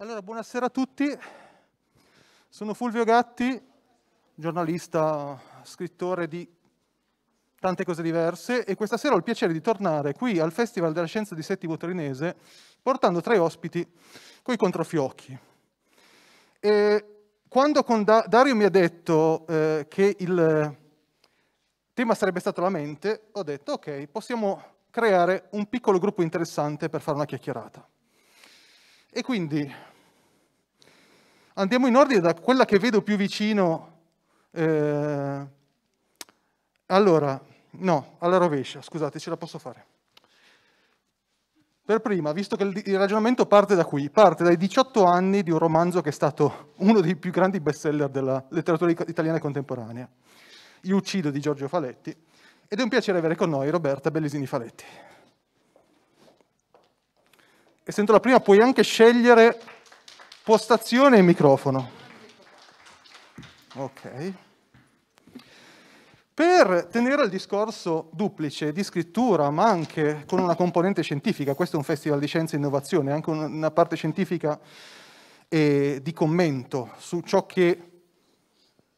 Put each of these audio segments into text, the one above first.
Allora, buonasera a tutti. Sono Fulvio Gatti, giornalista, scrittore di tante cose diverse e questa sera ho il piacere di tornare qui al Festival della Scienza di Settimo Torinese portando tre ospiti coi controfiocchi. E quando da Dario mi ha detto eh, che il tema sarebbe stato la mente, ho detto ok, possiamo creare un piccolo gruppo interessante per fare una chiacchierata. E quindi andiamo in ordine da quella che vedo più vicino. Eh, allora, no, alla rovescia, scusate, ce la posso fare. Per prima, visto che il ragionamento parte da qui, parte dai 18 anni di un romanzo che è stato uno dei più grandi bestseller della letteratura italiana contemporanea, Io uccido di Giorgio Faletti, ed è un piacere avere con noi Roberta Bellisini Faletti essendo la prima puoi anche scegliere postazione e microfono. Ok. Per tenere il discorso duplice di scrittura, ma anche con una componente scientifica, questo è un festival di scienza e innovazione, anche una parte scientifica e di commento su ciò che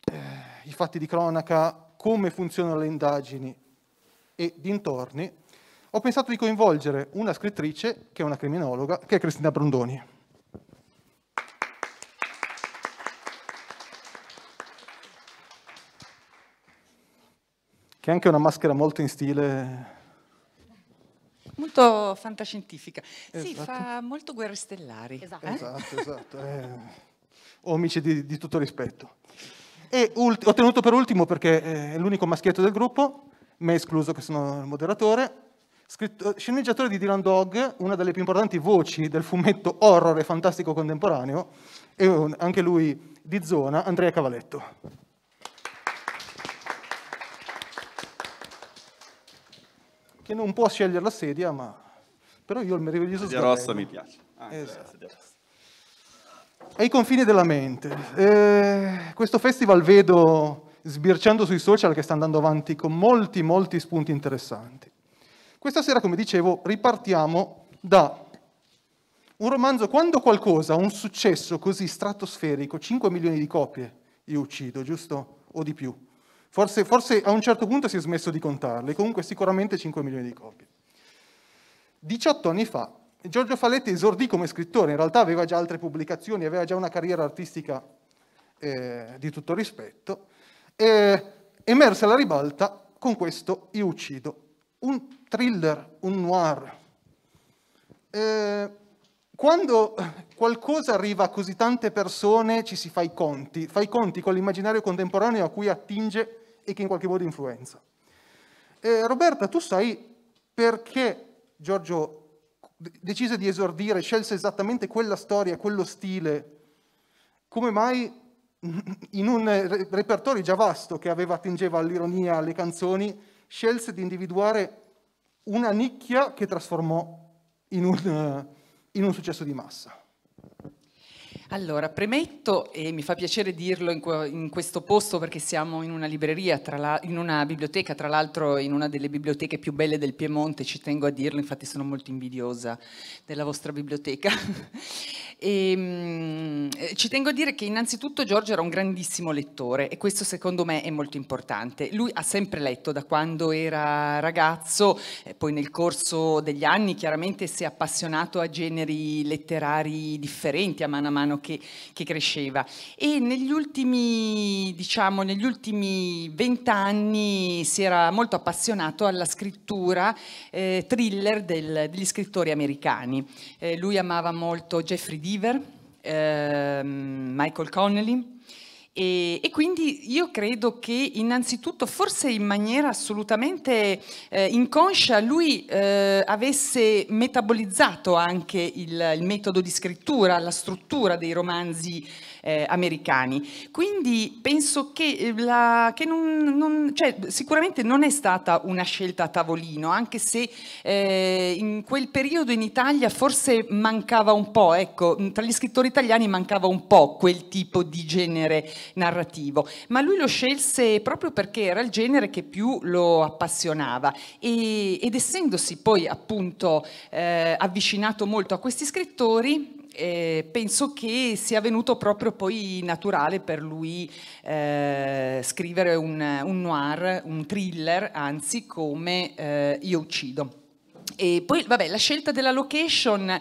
eh, i fatti di cronaca, come funzionano le indagini e dintorni, ho pensato di coinvolgere una scrittrice che è una criminologa, che è Cristina Brondoni. Che è anche una maschera molto in stile Molto fantascientifica. Esatto. Sì, fa molto guerre stellari. Esatto, eh? esatto. esatto. Eh, omici di, di, tutto rispetto. E ho tenuto per ultimo perché eh, è l'unico maschietto del gruppo, me escluso che sono il moderatore, Scritto, sceneggiatore di Dylan Dog, una delle più importanti voci del fumetto horror e fantastico contemporaneo, e un, anche lui di zona, Andrea Cavaletto. Che non può scegliere la sedia, ma però io il meraviglioso sguardo... La rossa mi piace. Ah, eh, esatto. Ai confini della mente. Eh, questo festival vedo sbirciando sui social che sta andando avanti con molti, molti spunti interessanti. Questa sera, come dicevo, ripartiamo da un romanzo quando qualcosa ha un successo così stratosferico, 5 milioni di copie, io uccido, giusto? O di più. Forse, forse a un certo punto si è smesso di contarle, comunque sicuramente 5 milioni di copie. 18 anni fa Giorgio Faletti esordì come scrittore, in realtà aveva già altre pubblicazioni, aveva già una carriera artistica eh, di tutto rispetto, e emerse alla ribalta con questo Io uccido un thriller, un noir. Eh, quando qualcosa arriva a così tante persone ci si fa i conti, fa i conti con l'immaginario contemporaneo a cui attinge e che in qualche modo influenza. Eh, Roberta, tu sai perché Giorgio decise di esordire, scelse esattamente quella storia, quello stile, come mai in un repertorio già vasto che aveva attingeva all'ironia, alle canzoni, scelse di individuare una nicchia che trasformò in un, eh, in un successo di massa. Allora, premetto, e mi fa piacere dirlo in, questo posto perché siamo in una libreria, la, in una biblioteca, tra l'altro in una delle biblioteche più belle del Piemonte, ci tengo a dirlo, infatti sono molto invidiosa della vostra biblioteca. E, ehm, mh, eh, ci tengo a dire che innanzitutto Giorgio era un grandissimo lettore e questo secondo me è molto importante. Lui ha sempre letto da quando era ragazzo, eh, poi nel corso degli anni chiaramente si è appassionato a generi letterari differenti a mano a mano che, che cresceva e negli ultimi, diciamo, negli ultimi vent'anni si era molto appassionato alla scrittura eh, thriller del, degli scrittori americani. Eh, lui amava molto Jeffrey D Deaver, eh, Michael Connelly. E, e, quindi io credo che innanzitutto, forse in maniera assolutamente eh, inconscia, lui eh, avesse metabolizzato anche il, il, metodo di scrittura, la struttura dei romanzi eh, americani. Quindi penso che, eh, la, che non, non, cioè, sicuramente non è stata una scelta a tavolino, anche se eh, in quel periodo in Italia forse mancava un po', ecco, tra gli scrittori italiani mancava un po' quel tipo di genere narrativo, ma lui lo scelse proprio perché era il genere che più lo appassionava e, ed essendosi poi appunto eh, avvicinato molto a questi scrittori, eh, penso che sia venuto proprio poi naturale per lui eh, scrivere un, un, noir, un thriller, anzi come eh, Io uccido. E poi, vabbè, la scelta della location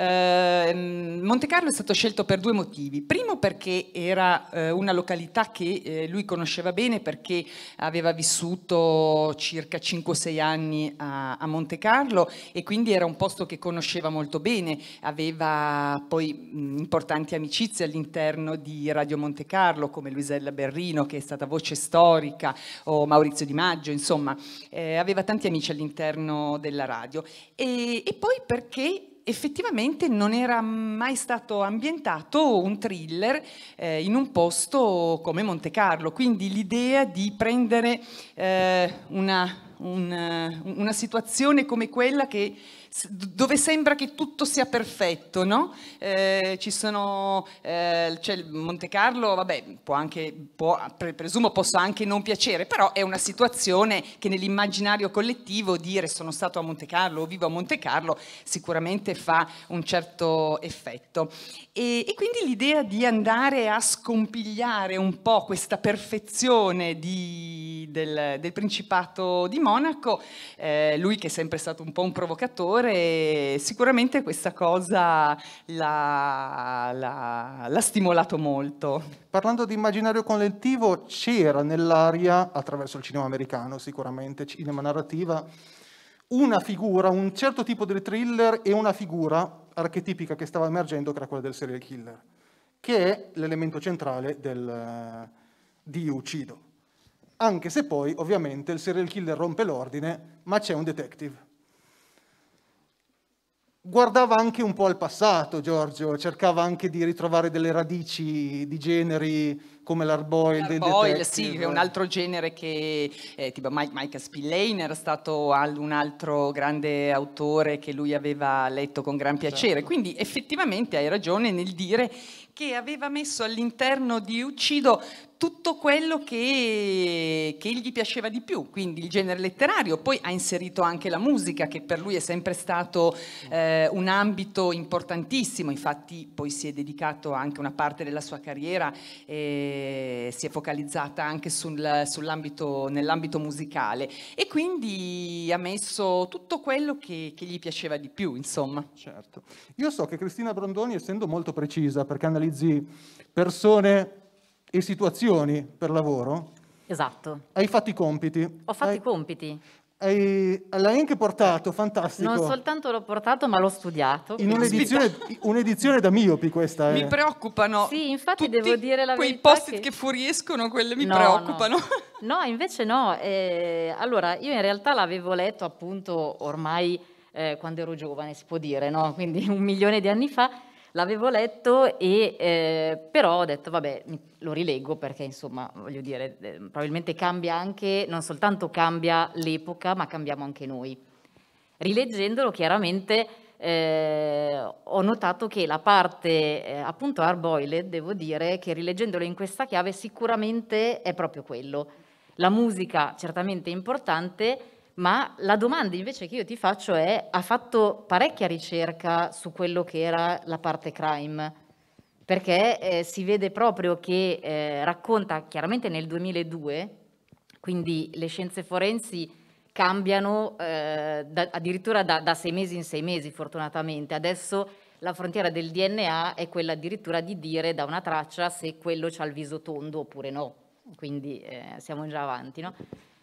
eh, mm, Monte Carlo è stato scelto per due motivi. Primo perché era eh, una località che eh, lui conosceva bene perché aveva vissuto circa 5-6 anni a, a, Monte Carlo e quindi era un posto che conosceva molto bene, aveva poi mh, mm, importanti amicizie all'interno di Radio Monte Carlo come Luisella Berrino che è stata voce storica o Maurizio Di Maggio, insomma eh, aveva tanti amici all'interno della radio e, e poi perché effettivamente non era mai stato ambientato un thriller eh, in un posto come Monte Carlo, quindi l'idea di prendere eh, una, una, eh, una situazione come quella che dove sembra che tutto sia perfetto, no? eh, ci sono, eh, c'è Monte Carlo, vabbè, può anche, può, presumo possa anche non piacere, però è una situazione che nell'immaginario collettivo dire sono stato a Monte Carlo o vivo a Monte Carlo sicuramente fa un certo effetto. E, e quindi l'idea di andare a scompigliare un po' questa perfezione di, del, del Principato di Monaco, eh, lui che è sempre stato un po' un provocatore, e sicuramente questa cosa l'ha stimolato molto. Parlando di immaginario collettivo, c'era nell'aria, attraverso il cinema americano sicuramente, cinema narrativa, una figura, un certo tipo di thriller e una figura archetipica che stava emergendo, che era quella del serial killer, che è l'elemento centrale del, di Uccido. Anche se poi, ovviamente, il serial killer rompe l'ordine, ma c'è un detective guardava anche un po' al passato Giorgio, cercava anche di ritrovare delle radici di generi come l'Arboil. L'Arboil, sì, è un altro genere che, eh, tipo Mike Spillane era stato un altro grande autore che lui aveva letto con gran piacere, certo. quindi effettivamente hai ragione nel dire che aveva messo all'interno di Uccido tutto quello che, che, gli piaceva di più, quindi il genere letterario, poi ha inserito anche la musica che per lui è sempre stato eh, un ambito importantissimo, infatti poi si è dedicato anche una parte della sua carriera eh, si è focalizzata anche sul, sull'ambito, nell'ambito musicale e quindi ha messo tutto quello che, che gli piaceva di più, insomma. Certo. Io so che Cristina Brondoni, essendo molto precisa, perché analizzi persone e situazioni per lavoro. Esatto. Hai fatto i compiti. Ho fatto hai... i compiti. Hai, l'hai anche portato, fantastico. Non soltanto l'ho portato, ma l'ho studiato. In un'edizione, un'edizione da miopi questa. È. Mi eh. preoccupano. Sì, infatti devo dire la quei verità. Quei post che... che fuoriescono, quelle mi no, preoccupano. No. no. invece no. Eh, allora, io in realtà l'avevo letto appunto ormai eh, quando ero giovane, si può dire, no? quindi un milione di anni fa. L'avevo letto e eh, però ho detto vabbè lo rileggo perché insomma voglio dire eh, probabilmente cambia anche, non soltanto cambia l'epoca ma cambiamo anche noi. Rileggendolo chiaramente eh, ho notato che la parte eh, appunto hard devo dire che rileggendolo in questa chiave sicuramente è proprio quello. La musica certamente è importante, ma la domanda invece che io ti faccio è, ha fatto parecchia ricerca su quello che era la parte crime, perché eh, si vede proprio che eh, racconta chiaramente nel 2002, quindi le scienze forensi cambiano eh, da, addirittura da, da sei mesi in sei mesi fortunatamente, adesso la frontiera del DNA è quella addirittura di dire da una traccia se quello ha il viso tondo oppure no, quindi eh, siamo già avanti. No?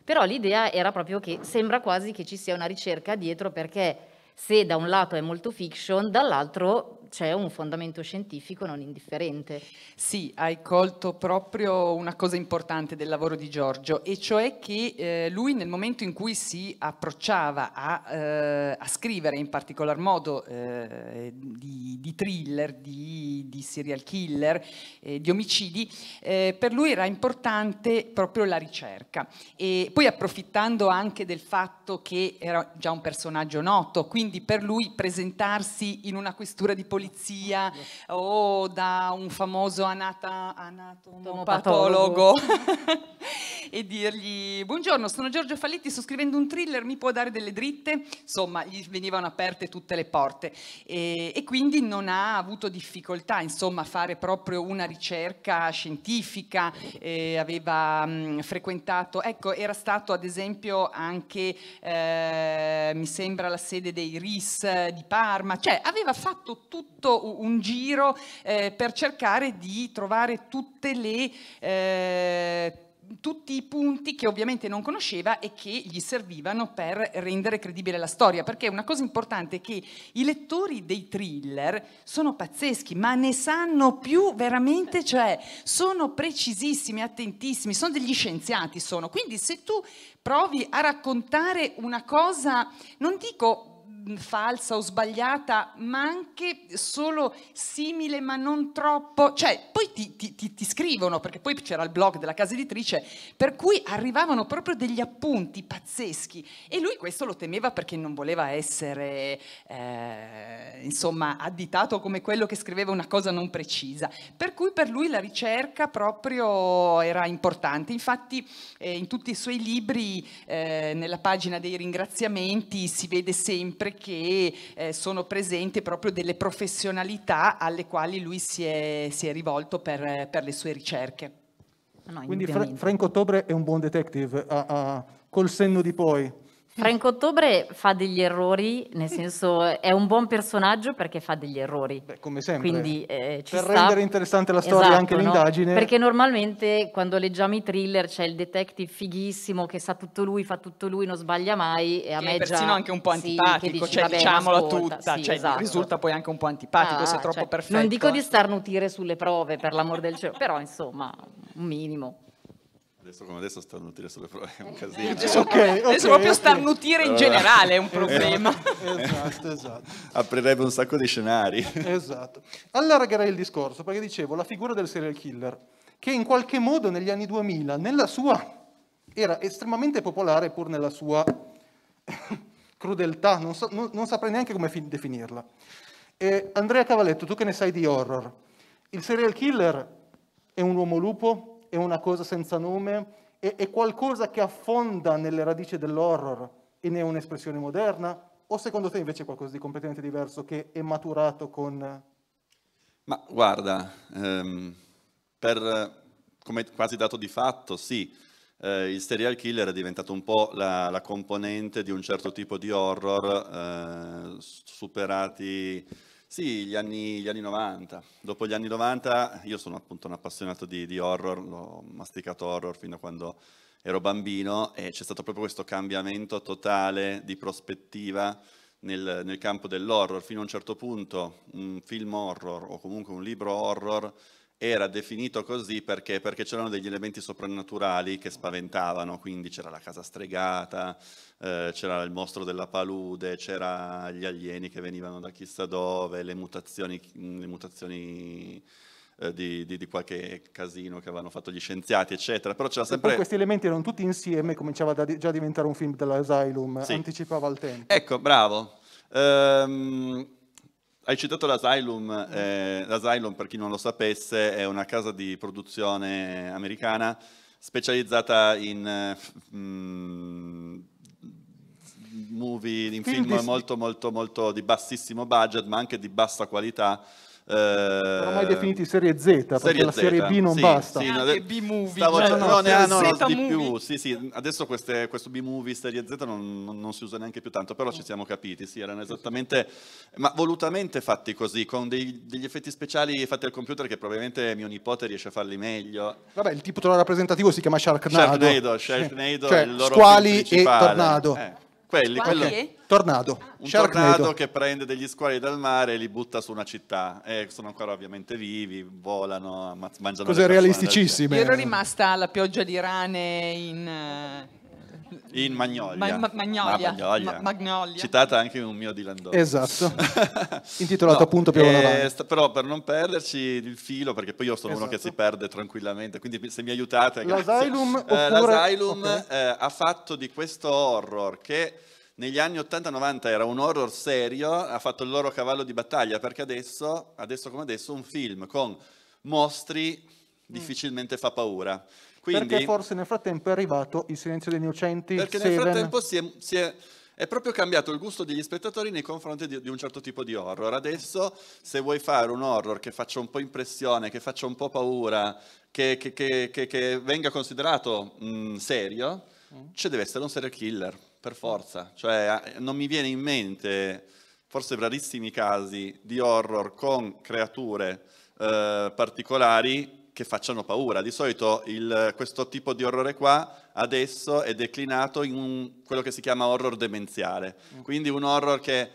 Però l'idea era proprio che sembra quasi che ci sia una ricerca dietro perché se da un lato è molto fiction, dall'altro c'è un fondamento scientifico non indifferente. Sì, hai colto proprio una cosa importante del lavoro di Giorgio, e cioè che eh, lui nel momento in cui si approcciava a, eh, a scrivere, in particolar modo eh, di, di, thriller, di, di serial killer, eh, di omicidi, eh, per lui era importante proprio la ricerca. E poi approfittando anche del fatto che era già un personaggio noto, quindi per lui presentarsi in una questura di politica polizia o da un famoso anata, anatomopatologo e dirgli buongiorno sono Giorgio Falletti sto scrivendo un thriller mi può dare delle dritte insomma gli venivano aperte tutte le porte e, e quindi non ha avuto difficoltà insomma a fare proprio una ricerca scientifica eh, aveva mh, mm, frequentato ecco era stato ad esempio anche eh, mi sembra la sede dei RIS eh, di Parma cioè aveva fatto tutto tutto un giro eh, per cercare di trovare tutte le... Eh, tutti i punti che ovviamente non conosceva e che gli servivano per rendere credibile la storia, perché una cosa importante è che i lettori dei thriller sono pazzeschi, ma ne sanno più veramente, cioè sono precisissimi, attentissimi, sono degli scienziati, sono. Quindi se tu provi a raccontare una cosa, non dico falsa o sbagliata, ma anche solo simile ma non troppo, cioè poi ti, ti, ti, ti scrivono, perché poi c'era il blog della casa editrice, per cui arrivavano proprio degli appunti pazzeschi e lui questo lo temeva perché non voleva essere eh, insomma additato come quello che scriveva una cosa non precisa, per cui per lui la ricerca proprio era importante, infatti eh, in tutti i suoi libri, eh, nella pagina dei ringraziamenti si vede sempre perché eh, sono presenti proprio delle professionalità alle quali lui si è, si è rivolto per, per, le sue ricerche. No, Quindi Fra Franco Ottobre è un buon detective, ah, ah, col senno di poi. Franco Ottobre fa degli errori, nel senso è un buon personaggio perché fa degli errori. Beh, come sempre. Quindi, eh, per sta. rendere interessante la storia esatto, anche no? l'indagine. Perché normalmente quando leggiamo i thriller c'è il detective fighissimo che sa tutto lui, fa tutto lui, non sbaglia mai e a che me è persino già, anche un po' antipatico, sì, dici, cioè, vabbè, diciamolo ascolta, tutta, sì, cioè, esatto. risulta poi anche un po' antipatico ah, se è ah, troppo cioè, perfetto. Non dico di starnutire sulle prove per l'amor del cielo, però insomma, un minimo. Adesso come adesso starnutire sulle prove è un eh, casino. Eh, adesso, okay, okay, adesso proprio starnutire in eh. generale è un esatto, problema. Esatto, esatto, esatto. Aprirebbe un sacco di scenari. Esatto. Allargherei il discorso perché dicevo la figura del serial killer che in qualche modo negli anni 2000 nella sua era estremamente popolare pur nella sua crudeltà, non, so, non, non saprei neanche come definirla. E Andrea Cavaletto, tu che ne sai di horror, il serial killer è un uomo lupo? è una cosa senza nome, è, è qualcosa che affonda nelle radici dell'horror e ne è un'espressione moderna? O secondo te invece è qualcosa di completamente diverso che è maturato con... Ma guarda, ehm, per, come quasi dato di fatto, sì, eh, il serial killer è diventato un po' la, la componente di un certo tipo di horror eh, superati sì, gli anni, gli anni, 90. Dopo gli anni 90 io sono appunto un appassionato di, di horror, ho masticato horror fino a quando ero bambino e c'è stato proprio questo cambiamento totale di prospettiva nel, nel campo dell'horror. Fino a un certo punto un film horror o comunque un libro horror era definito così perché, perché c'erano degli elementi soprannaturali che spaventavano, quindi c'era la casa stregata, eh, c'era il mostro della palude, c'era gli alieni che venivano da chissà dove, le mutazioni, le mutazioni eh, di, di, di, qualche casino che avevano fatto gli scienziati, eccetera. Però c'era sempre... questi elementi erano tutti insieme, cominciava di, già a diventare un film dell'Asylum, sì. anticipava il tempo. Ecco, bravo. Ehm hai citato l'Asylum, mm. eh, l'Asylum per chi non lo sapesse è una casa di produzione americana specializzata in eh, mm, movie, in film, film di... molto molto molto di bassissimo budget ma anche di bassa qualità Ormai definiti ehm, serie Z, perché serie la serie Z, B non sì, basta. Sì, Anche B-movie. Stavo, cioè, no, no, no, no, di più. Sì, sì, adesso queste, questo B-movie, serie Z non, non, non, si usa neanche più tanto, però ci siamo capiti, sì, erano esattamente, ma volutamente fatti così, con dei, degli effetti speciali fatti al computer che probabilmente mio nipote riesce a farli meglio. Vabbè, il titolo rappresentativo si chiama Sharknado. Sharknado, Sharknado, sì. Cioè, squali e tornado. Eh. Quelli, Quali? Tornado. Un Sharknado. tornado che prende degli squali dal mare e li butta su una città. Eh, sono ancora ovviamente vivi, volano, mangiano... Cose realisticissime. Io ero rimasta alla pioggia di rane in... Eh, in Magnolia. Ma, ma, magnolia. Magnolia. Ma, magnolia. Citata anche in un mio di Landone. Esatto. Intitolato no, appunto più eh, Però per non perderci il filo, perché poi io sono esatto. uno che si esatto. perde tranquillamente, quindi se mi aiutate... L'Asylum, eh, oppure... eh, L'Asylum okay. eh, ha fatto di questo horror che negli anni 80-90 era un horror serio, ha fatto il loro cavallo di battaglia, perché adesso, adesso come adesso, un film con mostri mm. difficilmente mm. fa paura. Quindi, perché forse nel frattempo è arrivato il silenzio degli innocenti. Perché Seven. nel frattempo si è, si è è proprio cambiato il gusto degli spettatori nei confronti di, un certo tipo di horror. Adesso, se vuoi fare un horror che faccia un po' impressione, che faccia un po' paura, che, che, che, che venga considerato mh, mm, serio, mm. ci deve essere un serial killer, per forza. Cioè, non mi viene in mente, forse rarissimi casi, di horror con creature eh, particolari che facciano paura. Di solito il, questo tipo di orrore qua adesso è declinato in un, quello che si chiama horror demenziale, mm. quindi un horror che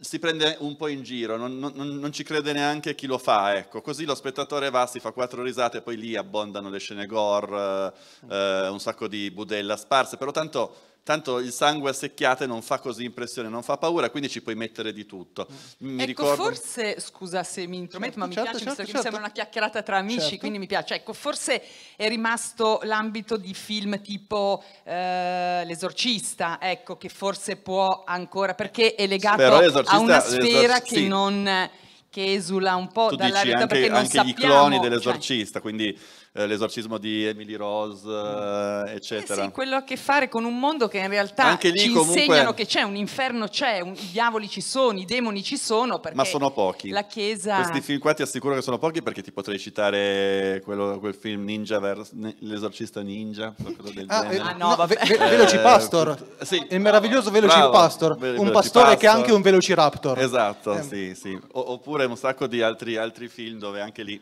si prende un po' in giro, non, non, non, ci crede neanche chi lo fa, ecco. Così lo spettatore va, si fa quattro risate, poi lì abbondano le scene gore, eh, mm. eh, un sacco di budella sparse, però tanto tanto il sangue a secchiate non fa così impressione, non fa paura, quindi ci puoi mettere di tutto. Mm. Mi ecco, ricordo... forse, scusa se mi intrometto, certo, ma mi certo, piace, certo, certo, mi sembra una certo. chiacchierata tra amici, certo. quindi mi piace. Ecco, forse è rimasto l'ambito di film tipo eh, L'esorcista, ecco, che forse può ancora, perché è legato a una sfera che non che esula un po' tu dalla dici realtà anche, perché non anche sappiamo, i cloni cioè dell'esorcista, cioè... quindi eh, l'esorcismo di Emily Rose, eccetera. Eh, eh sì, quello a che fare con un mondo che in realtà Anche lì, ci comunque... insegnano che c'è, un inferno c'è, un... i diavoli ci sono, i demoni ci sono. Ma sono pochi. La Chiesa... Questi film qua ti assicuro che sono pochi perché ti potrei citare quello, quel film Ninja vs. l'esorcista ninja, qualcosa ah, eh, ah, no, no, ve- Veloci eh, Pastor, sì. il meraviglioso Veloci Bravo. Pastor, un pastore Pastor. che è anche un Velociraptor. Esatto, sì, sì. O- oppure un sacco di altri, altri film dove anche lì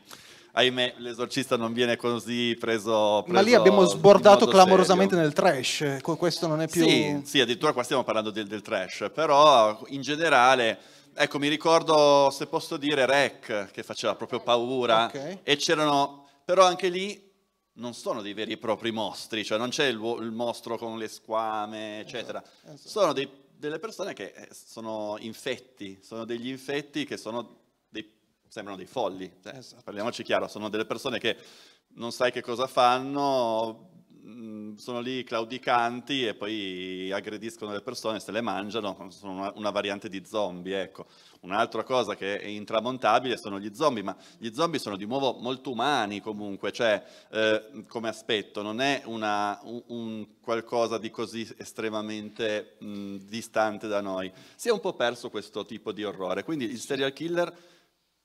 ahimè l'esorcista non viene così preso, preso Ma lì abbiamo sbordato clamorosamente serio. nel trash, eh, questo non è più... Sì, sì addirittura qua stiamo parlando del, del trash, però in generale... Ecco, mi ricordo, se posso dire, Rec, che faceva proprio paura, okay. e c'erano, però anche lì non sono dei veri e propri mostri, cioè non c'è il, il mostro con le squame, esatto, eccetera. Esatto, esatto. Sono dei, delle persone che eh, sono infetti, sono degli infetti che sono sembrano dei folli, eh, parliamoci chiaro, sono delle persone che non sai che cosa fanno, mm, sono lì claudicanti e poi aggrediscono le persone, se le mangiano, sono una, una, variante di zombie. Ecco. Un'altra cosa che è intramontabile sono gli zombie, ma gli zombie sono di nuovo molto umani comunque, cioè eh, come aspetto, non è una, un, un, qualcosa di così estremamente mh, mm, distante da noi. Si è un po' perso questo tipo di orrore, quindi il serial killer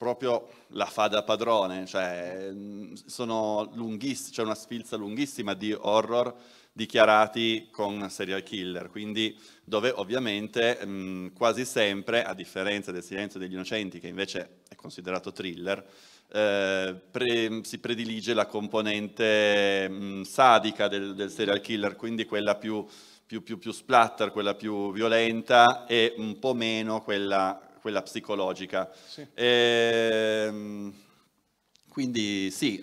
proprio la fa da padrone, cioè mm, sono lunghissimi, c'è una sfilza lunghissima di horror dichiarati con serial killer, quindi dove ovviamente mh, mm, quasi sempre, a differenza del Silenzio degli Innocenti, che invece è considerato thriller, eh, pre, si predilige la componente mh, mm, sadica del, del, serial killer, quindi quella più, più, più, più splatter, quella più violenta e un po' meno quella quella psicologica. Sì. E, ehm, quindi sì,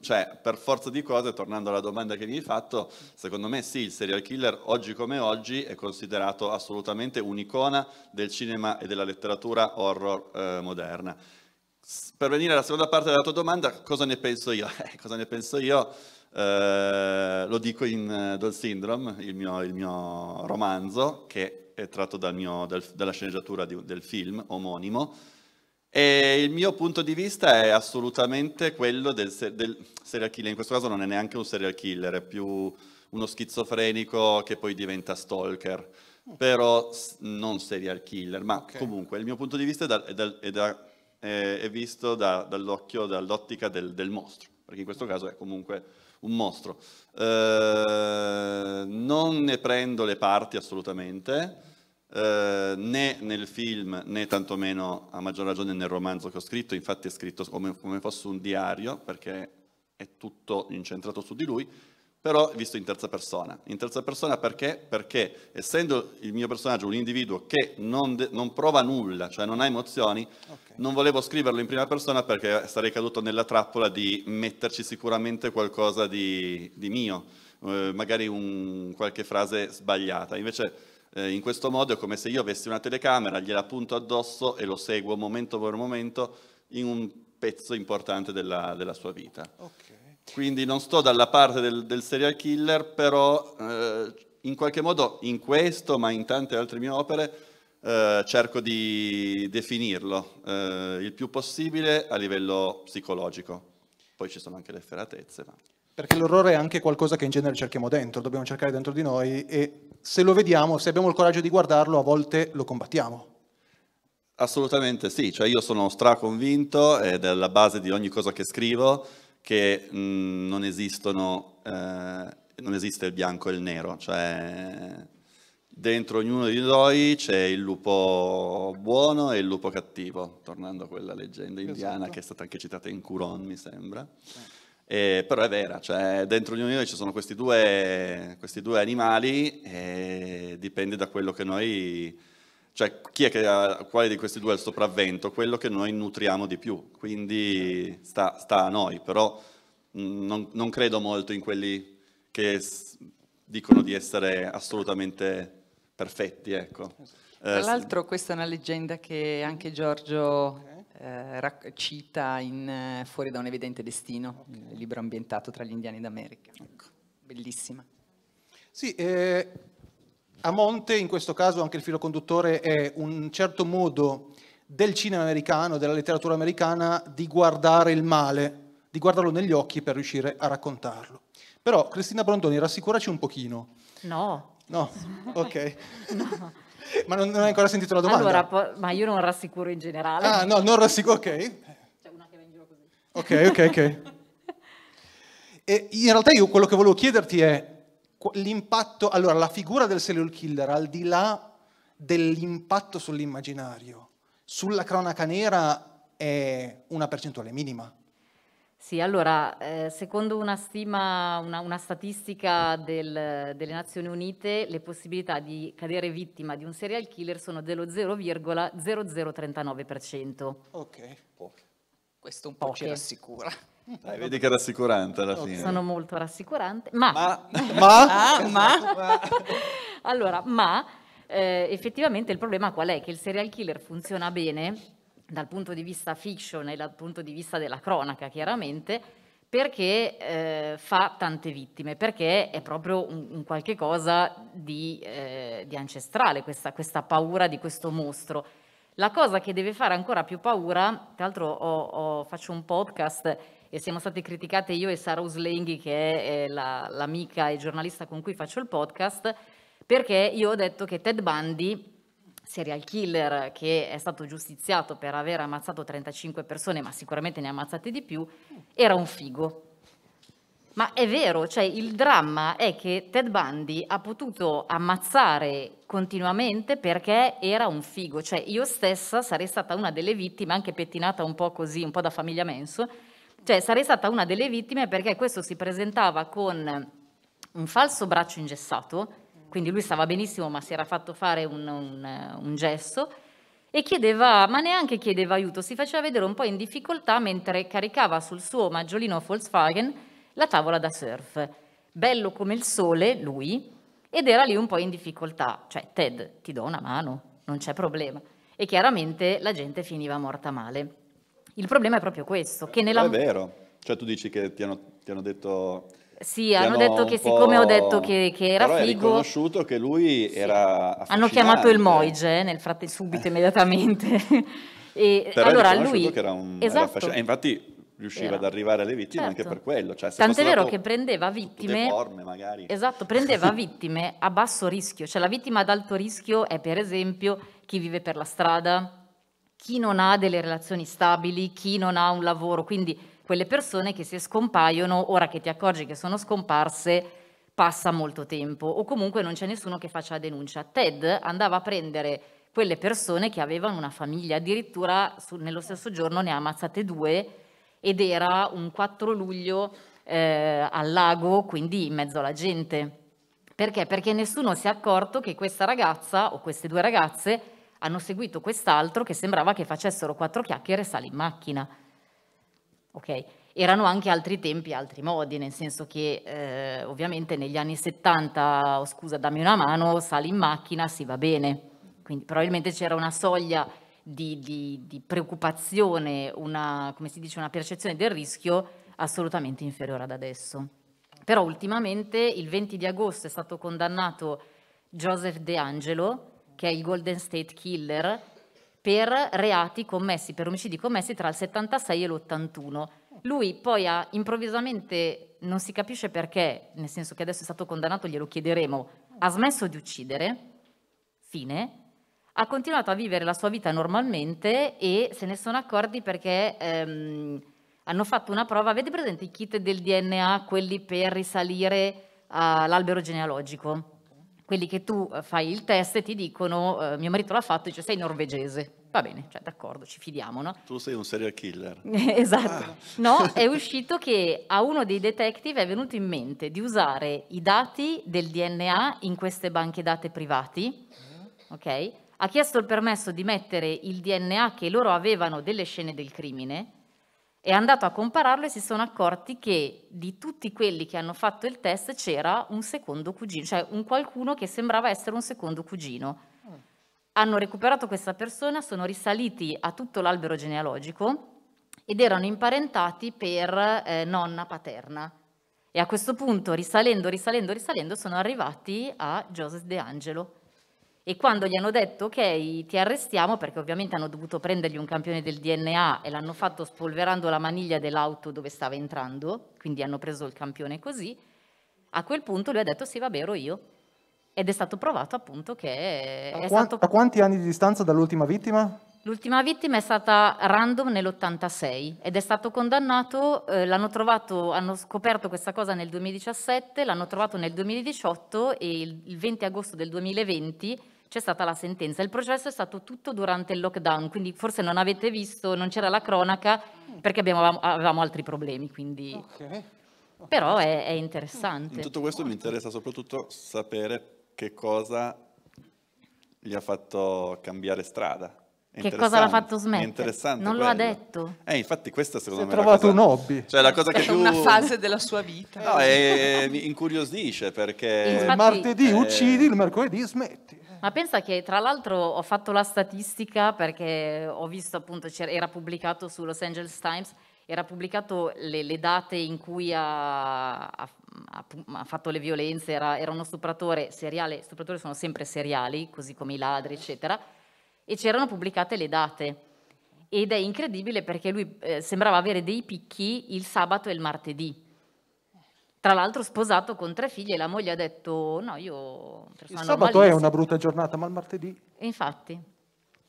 cioè, per forza di cose, tornando alla domanda che mi hai fatto, secondo me sì, il serial killer oggi come oggi è considerato assolutamente un'icona del cinema e della letteratura horror eh, moderna. Per venire alla seconda parte della tua domanda, cosa ne penso io? Eh, cosa ne penso io? Eh, lo dico in uh, eh, Doll Syndrome, il mio, il mio romanzo, che è tratto dal mio, dal, dalla sceneggiatura di, del film omonimo. E il mio punto di vista è assolutamente quello del, del, serial killer, in questo caso non è neanche un serial killer, è più uno schizofrenico che poi diventa stalker, però non serial killer, ma okay. comunque il mio punto di vista è, da, è, da, è, da, è visto dall'occhio, dall'ottica del, del mostro, perché in questo mm. caso è comunque un mostro. Eh, non ne prendo le parti assolutamente, eh, né nel film né tantomeno a maggior ragione nel romanzo che ho scritto, infatti è scritto come, come fosse un diario perché è tutto incentrato su di lui, però visto in terza persona. In terza persona perché? Perché essendo il mio personaggio un individuo che non, de- non prova nulla, cioè non ha emozioni, okay. non volevo scriverlo in prima persona perché sarei caduto nella trappola di metterci sicuramente qualcosa di, di mio, eh, magari un, qualche frase sbagliata. Invece eh, in questo modo è come se io avessi una telecamera, gliela punto addosso e lo seguo momento per momento in un pezzo importante della, della sua vita. Okay. Quindi non sto dalla parte del, del serial killer, però eh, in qualche modo in questo, ma in tante altre mie opere, eh, cerco di definirlo eh, il più possibile a livello psicologico. Poi ci sono anche le efferatezze. Ma perché l'orrore è anche qualcosa che in genere cerchiamo dentro, dobbiamo cercare dentro di noi e se lo vediamo, se abbiamo il coraggio di guardarlo, a volte lo combattiamo. Assolutamente sì, cioè io sono straconvinto ed eh, è la base di ogni cosa che scrivo che mh, mm, non esistono, eh, non esiste il bianco e il nero, cioè dentro ognuno di noi c'è il lupo buono e il lupo cattivo, tornando a quella leggenda indiana esatto. che è stata anche citata in Curon mi sembra. Eh. Eh, però è vera, cioè dentro ognuno di noi ci sono questi due, questi due animali e dipende da quello che noi, cioè chi è che ha, quale di questi due è il sopravvento, quello che noi nutriamo di più, quindi sta, sta a noi, però mm, non, non, credo molto in quelli che dicono di essere assolutamente perfetti. Ecco. Tra eh, l'altro questa è una leggenda che anche Giorgio eh, cita in eh, Fuori da un evidente destino, okay. il libro ambientato tra gli indiani d'America. Ecco. Bellissima. Sì, eh, a monte in questo caso anche il filo conduttore è un certo modo del cinema americano, della letteratura americana, di guardare il male, di guardarlo negli occhi per riuscire a raccontarlo. Però Cristina Brondoni, rassicuraci un pochino. No. No, ok. no ma non, non, hai ancora sentito la domanda? Allora, ma io non rassicuro in generale. Ah, no, non rassicuro, ok. C'è cioè, una che va in giro così. Ok, ok, ok. e in realtà io quello che volevo chiederti è l'impatto, allora la figura del serial killer al di là dell'impatto sull'immaginario, sulla cronaca nera è una percentuale minima. Sì, allora, eh, secondo una stima, una, una statistica del, delle Nazioni Unite, le possibilità di cadere vittima di un serial killer sono dello 0,0039%. Ok, Questo un po' poche. ci rassicura. Dai, vedi che è rassicurante alla fine. Sono molto rassicurante, ma... Ma? ma? Ah, ma? allora, ma eh, effettivamente il problema qual è? Che il serial killer funziona bene dal punto di vista fiction e dal punto di vista della cronaca chiaramente, perché eh, fa tante vittime, perché è proprio un, un qualche cosa di, eh, di ancestrale questa, questa, paura di questo mostro. La cosa che deve fare ancora più paura, tra l'altro ho, ho, faccio un podcast e siamo state criticate io e Sara Uslenghi, che è l'amica e giornalista con cui faccio il podcast, perché io ho detto che Ted Bundy serial killer che è stato giustiziato per aver ammazzato 35 persone, ma sicuramente ne ha ammazzate di più, era un figo. Ma è vero, cioè il dramma è che Ted Bundy ha potuto ammazzare continuamente perché era un figo, cioè io stessa sarei stata una delle vittime, anche pettinata un po' così, un po' da famiglia Menso, cioè sarei stata una delle vittime perché questo si presentava con un falso braccio ingessato, quindi lui stava benissimo ma si era fatto fare un, un, un gesso e chiedeva, ma neanche chiedeva aiuto, si faceva vedere un po' in difficoltà mentre caricava sul suo maggiolino Volkswagen la tavola da surf. Bello come il sole, lui, ed era lì un po' in difficoltà. Cioè, Ted, ti do una mano, non c'è problema. E chiaramente la gente finiva morta male. Il problema è proprio questo, che nella... È vero, cioè tu dici che ti hanno, ti hanno detto sì, hanno, hanno detto che siccome ho detto che, che era Però figo... Hanno riconosciuto che lui sì. era Hanno chiamato il Moige, nel frate, subito, immediatamente. e, Però allora, lui... che era un... Esatto. Era e infatti riusciva era. ad arrivare alle vittime certo. anche per quello. Cioè, Tant'è vero che prendeva vittime... Forme, magari. Esatto, prendeva vittime a basso rischio. Cioè la vittima ad alto rischio è per esempio chi vive per la strada, chi non ha delle relazioni stabili, chi non ha un lavoro. Quindi quelle persone che se scompaiono, ora che ti accorgi che sono scomparse, passa molto tempo o comunque non c'è nessuno che faccia la denuncia. Ted andava a prendere quelle persone che avevano una famiglia, addirittura su, nello stesso giorno ne ha ammazzate due ed era un 4 luglio eh, al lago, quindi in mezzo alla gente. Perché? Perché nessuno si è accorto che questa ragazza o queste due ragazze hanno seguito quest'altro che sembrava che facessero quattro chiacchiere e sale in macchina ok? Erano anche altri tempi, altri modi, nel senso che eh, ovviamente negli anni 70, oh, scusa dammi una mano, sali in macchina, si va bene, quindi probabilmente c'era una soglia di, di, di preoccupazione, una, come si dice, una percezione del rischio assolutamente inferiore ad adesso. Però ultimamente il 20 di agosto è stato condannato Joseph De Angelo, che è il Golden State Killer, per reati commessi, per omicidi commessi tra il 76 e l'81. Lui poi ha improvvisamente, non si capisce perché, nel senso che adesso è stato condannato, glielo chiederemo, ha smesso di uccidere, fine, ha continuato a vivere la sua vita normalmente e se ne sono accorti perché ehm, hanno fatto una prova, avete presente i kit del DNA, quelli per risalire all'albero genealogico? quelli che tu eh, fai il test e ti dicono eh, mio marito l'ha fatto, dice sei norvegese. Va bene, cioè d'accordo, ci fidiamo, no? Tu sei un serial killer. esatto. Ah. No, è uscito che a uno dei detective è venuto in mente di usare i dati del DNA in queste banche date privati, mm. ok? Ha chiesto il permesso di mettere il DNA che loro avevano delle scene del crimine è andato a compararlo e si sono accorti che di tutti quelli che hanno fatto il test c'era un secondo cugino, cioè un qualcuno che sembrava essere un secondo cugino. Hanno recuperato questa persona, sono risaliti a tutto l'albero genealogico ed erano imparentati per eh, nonna paterna. E a questo punto, risalendo, risalendo, risalendo, sono arrivati a Joseph De Angelo e quando gli hanno detto ok ti arrestiamo perché ovviamente hanno dovuto prendergli un campione del DNA e l'hanno fatto spolverando la maniglia dell'auto dove stava entrando, quindi hanno preso il campione così, a quel punto lui ha detto sì vabbè ero io ed è stato provato appunto che... A, quant- stato... a quanti anni di distanza dall'ultima vittima? L'ultima vittima è stata Random nell'86 ed è stato condannato, eh, l'hanno trovato, hanno scoperto questa cosa nel 2017, l'hanno trovato nel 2018 e il 20 agosto del 2020 c'è stata la sentenza. Il processo è stato tutto durante il lockdown, quindi forse non avete visto, non c'era la cronaca mm. perché abbiamo, avevamo altri problemi. Quindi... Okay. Okay. Però è, è, interessante. In tutto questo mi interessa soprattutto sapere che cosa gli ha fatto cambiare strada. Che cosa l'ha fatto smettere? non quello. lo ha detto. Eh, infatti questa secondo si me è trovato cosa, un hobby. Cioè la cosa che più... una fase della sua vita. No, è, è, incuriosisce perché... Infatti, martedì eh, uccidi, il mercoledì smetti. Ma pensa che tra l'altro ho fatto la statistica perché ho visto appunto, era pubblicato su Los Angeles Times, era pubblicato le, le date in cui ha, ha, ha fatto le violenze, era, era, uno stupratore seriale, stupratori sono sempre seriali, così come i ladri, eccetera, e c'erano pubblicate le date. Ed è incredibile perché lui eh, sembrava avere dei picchi il sabato e il martedì tra l'altro sposato con tre figli e la moglie ha detto no, io... Il sabato è una brutta giornata, ma il martedì... Infatti.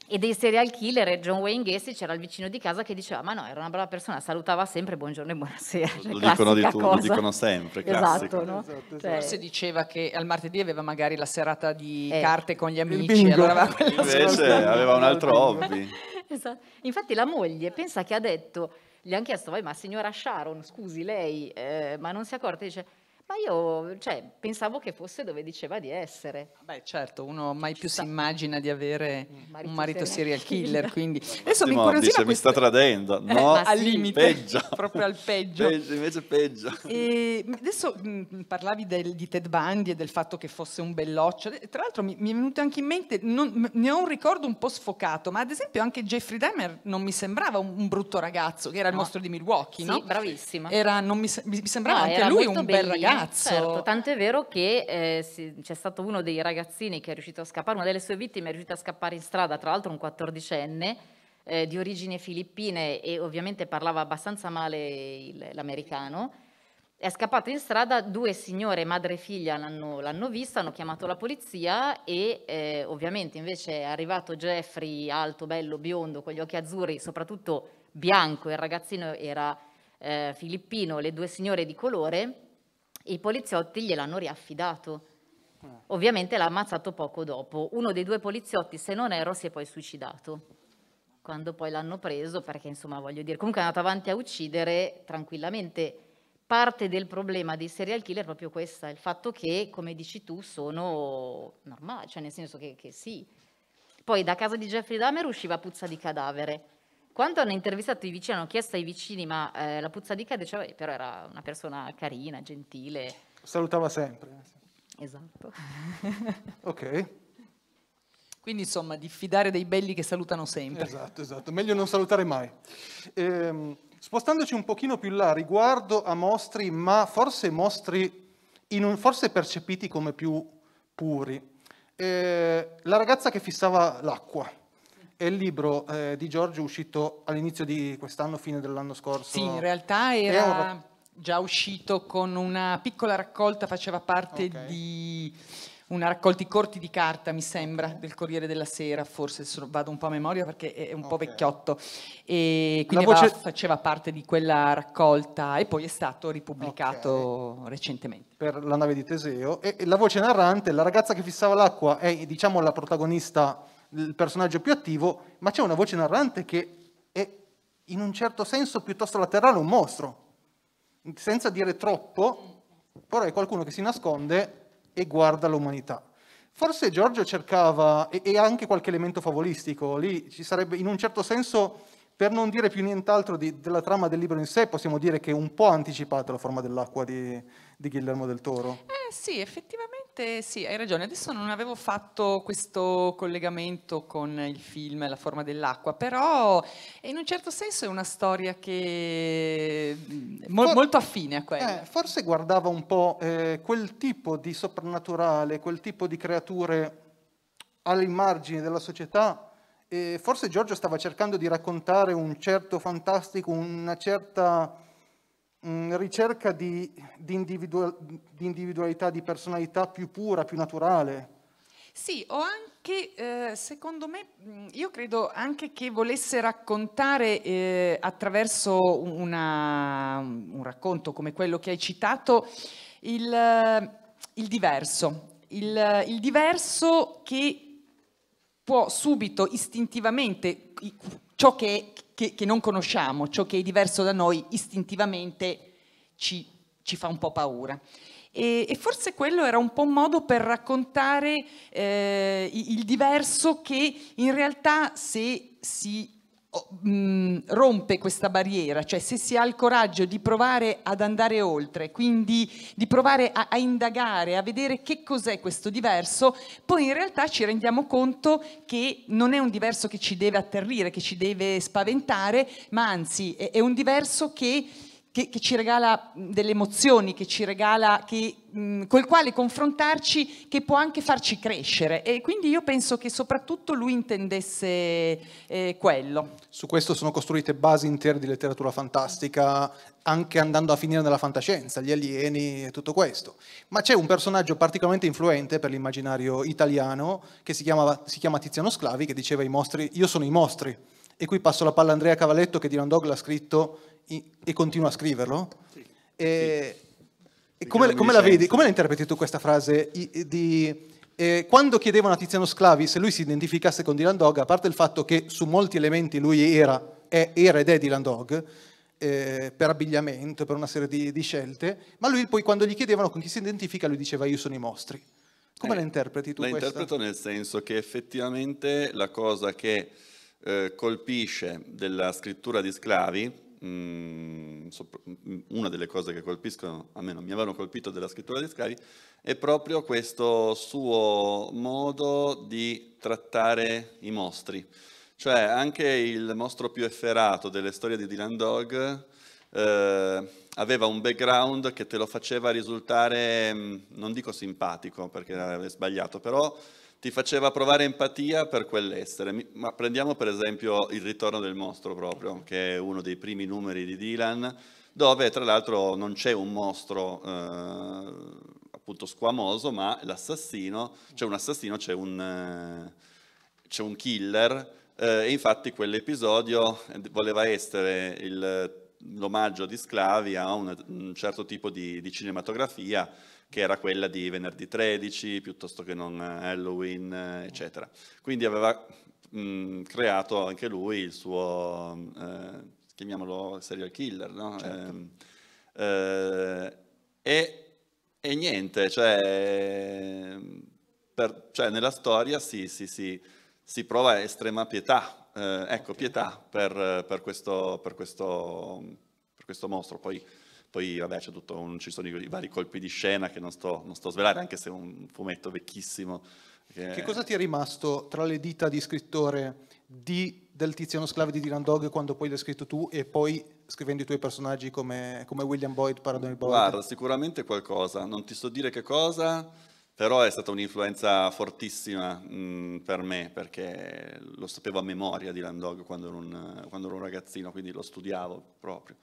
E dei serial killer, John Wayne Gacy c'era il vicino di casa che diceva ma no, era una brava persona, salutava sempre buongiorno e buonasera. Lo dicono, di tutto lo dicono sempre, esatto, classico. Esatto, no? esatto, esatto. Cioè Forse diceva che al martedì aveva magari la serata di eh. carte con gli amici. Allora Invece aveva un altro hobby. esatto. Infatti la moglie pensa che ha detto gli hanno chiesto, vai ma signora Sharon, scusi lei, eh, ma non si è accorta? dice, ma io cioè, pensavo che fosse dove diceva di essere. Ah, beh, certo, uno cioè, mai più si immagina di avere marito un marito serial killer. quindi adesso Attimo, mi incuriosisce. Dice, questo... mi sta tradendo, no? Eh, al sì, limite, peggia. proprio al peggio. peggio invece peggio. E adesso mh, mm, parlavi del, di Ted Bundy e del fatto che fosse un belloccio. Tra l'altro, mi, mi è venuto anche in mente, non, ne ho un ricordo un po' sfocato, ma ad esempio anche Jeffrey Dahmer non mi sembrava un, un brutto ragazzo, che era il mostro di Milwaukee, sì, no? bravissima. Era, mi, mi, sembrava no, anche lui un bel ragazzo ammazzo. Certo, è vero che eh, c'è stato uno dei ragazzini che è riuscito a scappare, una delle sue vittime è riuscita a scappare in strada, tra l'altro un quattordicenne, eh, di origine filippine e ovviamente parlava abbastanza male l'americano. È scappato in strada, due signore, madre e figlia, l'hanno, l'hanno vista, hanno chiamato la polizia e eh, ovviamente invece è arrivato Jeffrey, alto, bello, biondo, con gli occhi azzurri, soprattutto bianco, il ragazzino era eh, filippino, le due signore di colore e i poliziotti gliel'hanno riaffidato. Eh. Ovviamente l'ha ammazzato poco dopo. Uno dei due poliziotti, se non ero, si è poi suicidato. Quando poi l'hanno preso, perché insomma voglio dire, comunque è andato avanti a uccidere tranquillamente. Parte del problema dei serial killer è proprio questa, il fatto che, come dici tu, sono normali, cioè nel senso che, che sì. Poi da casa di Jeffrey Dahmer usciva puzza di cadavere quando hanno intervistato i vicini, hanno chiesto ai vicini, ma eh, la puzza di che? Diceva, però era una persona carina, gentile. Salutava sempre. Esatto. ok. Quindi insomma, diffidare dei belli che salutano sempre. Esatto, esatto. Meglio non salutare mai. Ehm, spostandoci un pochino più là, riguardo a mostri, ma forse mostri, un, forse percepiti come più puri. Eh, la ragazza che fissava l'acqua è il libro eh, di Giorgio uscito all'inizio di quest'anno, fine dell'anno scorso. Sì, in realtà era un... già uscito con una piccola raccolta, faceva parte okay. di una raccolta di corti di carta, mi sembra, del Corriere della Sera, forse vado un po' a memoria perché è un okay. po' vecchiotto, e quindi voce... aveva, faceva parte di quella raccolta e poi è stato ripubblicato okay. recentemente. Per la nave di Teseo, e la voce narrante, la ragazza che fissava l'acqua, è diciamo la protagonista il personaggio più attivo, ma c'è una voce narrante che è in un certo senso piuttosto laterale, un mostro. Senza dire troppo, però è qualcuno che si nasconde e guarda l'umanità. Forse Giorgio cercava, e, e anche qualche elemento favolistico, lì ci sarebbe in un certo senso, per non dire più nient'altro di, della trama del libro in sé, possiamo dire che è un po' anticipata la forma dell'acqua di, di Guillermo del Toro. Eh sì, effettivamente effettivamente sì, hai ragione. Adesso non avevo fatto questo collegamento con il film La forma dell'acqua, però in un certo senso è una storia che è mm, For- molto affine a quella. Eh, forse guardava un po' eh, quel tipo di soprannaturale, quel tipo di creature all'immagine della società. Eh, forse Giorgio stava cercando di raccontare un certo fantastico, una certa Mm, ricerca di, di, individual, di, individualità, di personalità più pura, più naturale. Sì, o anche, eh, secondo me, mm, io credo anche che volesse raccontare eh, attraverso una, un racconto come quello che hai citato il, eh, il diverso, il, eh, il diverso che può subito istintivamente ciò che, che, che, non conosciamo, ciò che è diverso da noi istintivamente ci, ci fa un po' paura. E, e, forse quello era un po' un modo per raccontare eh, il diverso che in realtà se si rompe questa barriera, cioè se si ha il coraggio di provare ad andare oltre, quindi di provare a, a indagare, a vedere che cos'è questo diverso, poi in realtà ci rendiamo conto che non è un diverso che ci deve atterrire, che ci deve spaventare, ma anzi è, è un diverso che che, che, ci regala delle emozioni, che ci regala, che, mh, col quale confrontarci, che può anche farci crescere. E quindi io penso che soprattutto lui intendesse eh, quello. Su questo sono costruite basi intere di letteratura fantastica, anche andando a finire nella fantascienza, gli alieni e tutto questo. Ma c'è un personaggio particolarmente influente per l'immaginario italiano che si, chiamava, si chiama Tiziano Sclavi, che diceva ai mostri, io sono i mostri. E qui passo la palla a Andrea Cavaletto che Dylan Dog l'ha scritto e continua a scriverlo. Sì. E, sì. come, diciamo come la vedi, come la interpreti tu questa frase I, di... Eh, quando chiedevano a Tiziano Sclavi se lui si identificasse con Dylan Dog, a parte il fatto che su molti elementi lui era, è, era ed è Dylan Dog, eh, per abbigliamento, per una serie di, di, scelte, ma lui poi quando gli chiedevano con chi si identifica, lui diceva io sono i mostri. Come eh, la interpreti tu? La questa? interpreto nel senso che effettivamente la cosa che eh, colpisce della scrittura di sclavi, mm, mm, una delle cose che colpiscono, almeno mi avevano colpito della scrittura di sclavi, è proprio questo suo modo di trattare i mostri. Cioè anche il mostro più efferato delle storie di Dylan Dog eh, aveva un background che te lo faceva risultare, mm, non dico simpatico perché è sbagliato, però ti faceva provare empatia per quell'essere. Ma prendiamo per esempio Il ritorno del mostro proprio, che è uno dei primi numeri di Dylan, dove tra l'altro non c'è un mostro eh, appunto squamoso, ma l'assassino, c'è un assassino, c'è un, eh, un, killer, eh, e infatti quell'episodio eh, voleva essere l'omaggio di Sclavi a un, un certo tipo di, di cinematografia, che era quella di venerdì 13 piuttosto che non eh, Halloween, eh, eccetera. Quindi aveva mh, creato anche lui il suo, eh, chiamiamolo serial killer, no? Certo. Ehm, eh, e, e, niente, cioè, per, cioè nella storia si, si, si, si prova estrema pietà, eh, ecco, pietà per, per, questo, per, questo, per questo mostro. Poi poi vabbè, un, ci sono i vari colpi di scena che non sto, non sto a svelare, anche se è un fumetto vecchissimo. Che... che cosa ti è rimasto tra le dita di scrittore di, del Tiziano Sclave di Dylan Dog quando poi l'hai scritto tu e poi scrivendo i tuoi personaggi come, come William Boyd, Paradigm Boyd? Guarda, sicuramente qualcosa, non ti so dire che cosa, però è stata un'influenza fortissima mh, mm, per me perché lo sapevo a memoria Dylan Dog quando ero un, quando ero un ragazzino, quindi lo studiavo proprio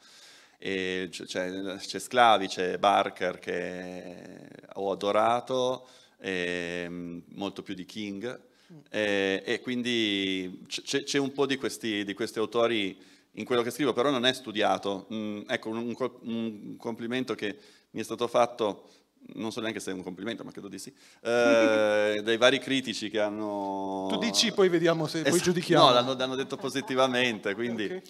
c'è, c'è Sclavi, c'è Barker che ho adorato, ehm, molto più di King, mm. e, e, quindi c'è, c'è, un po' di questi, di questi autori in quello che scrivo, però non è studiato. Mm, ecco, un, un, un, complimento che mi è stato fatto, non so neanche se è un complimento, ma credo di sì, eh, dai vari critici che hanno... Tu dici, poi vediamo se, esatto, poi giudichiamo. No, l'hanno, l'hanno detto positivamente, quindi... Okay.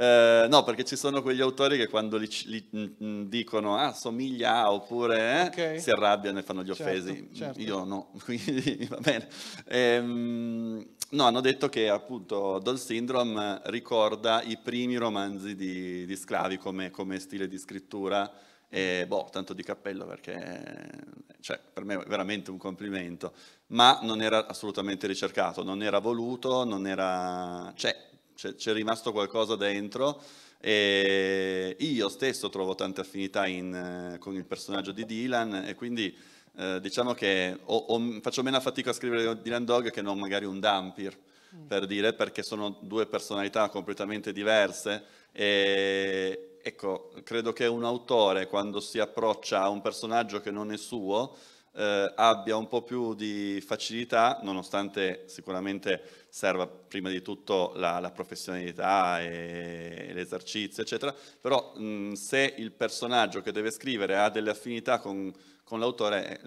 Eh, no, perché ci sono quegli autori che quando li, li mh, mm, mm, dicono ah, somiglia oppure eh, okay. si arrabbiano e fanno gli certo, offesi. Certo. Io no, quindi va bene. Ehm, no, hanno detto che appunto Doll Syndrome ricorda i primi romanzi di, di Sclavi come, come stile di scrittura e boh, tanto di cappello perché cioè, per me è veramente un complimento, ma non era assolutamente ricercato, non era voluto, non era... Cioè, c'è rimasto qualcosa dentro. E io stesso trovo tante affinità in, eh, con il personaggio di Dylan e quindi eh, diciamo che ho, ho, faccio meno fatica a scrivere Dylan Dog che non magari un Dampir, mm. per dire, perché sono due personalità completamente diverse e ecco, credo che un autore quando si approccia a un personaggio che non è suo eh, abbia un po' più di facilità, nonostante sicuramente serva prima di tutto la, la professionalità e l'esercizio, eccetera, però mh, se il personaggio che deve scrivere ha delle affinità con, con l'autore è,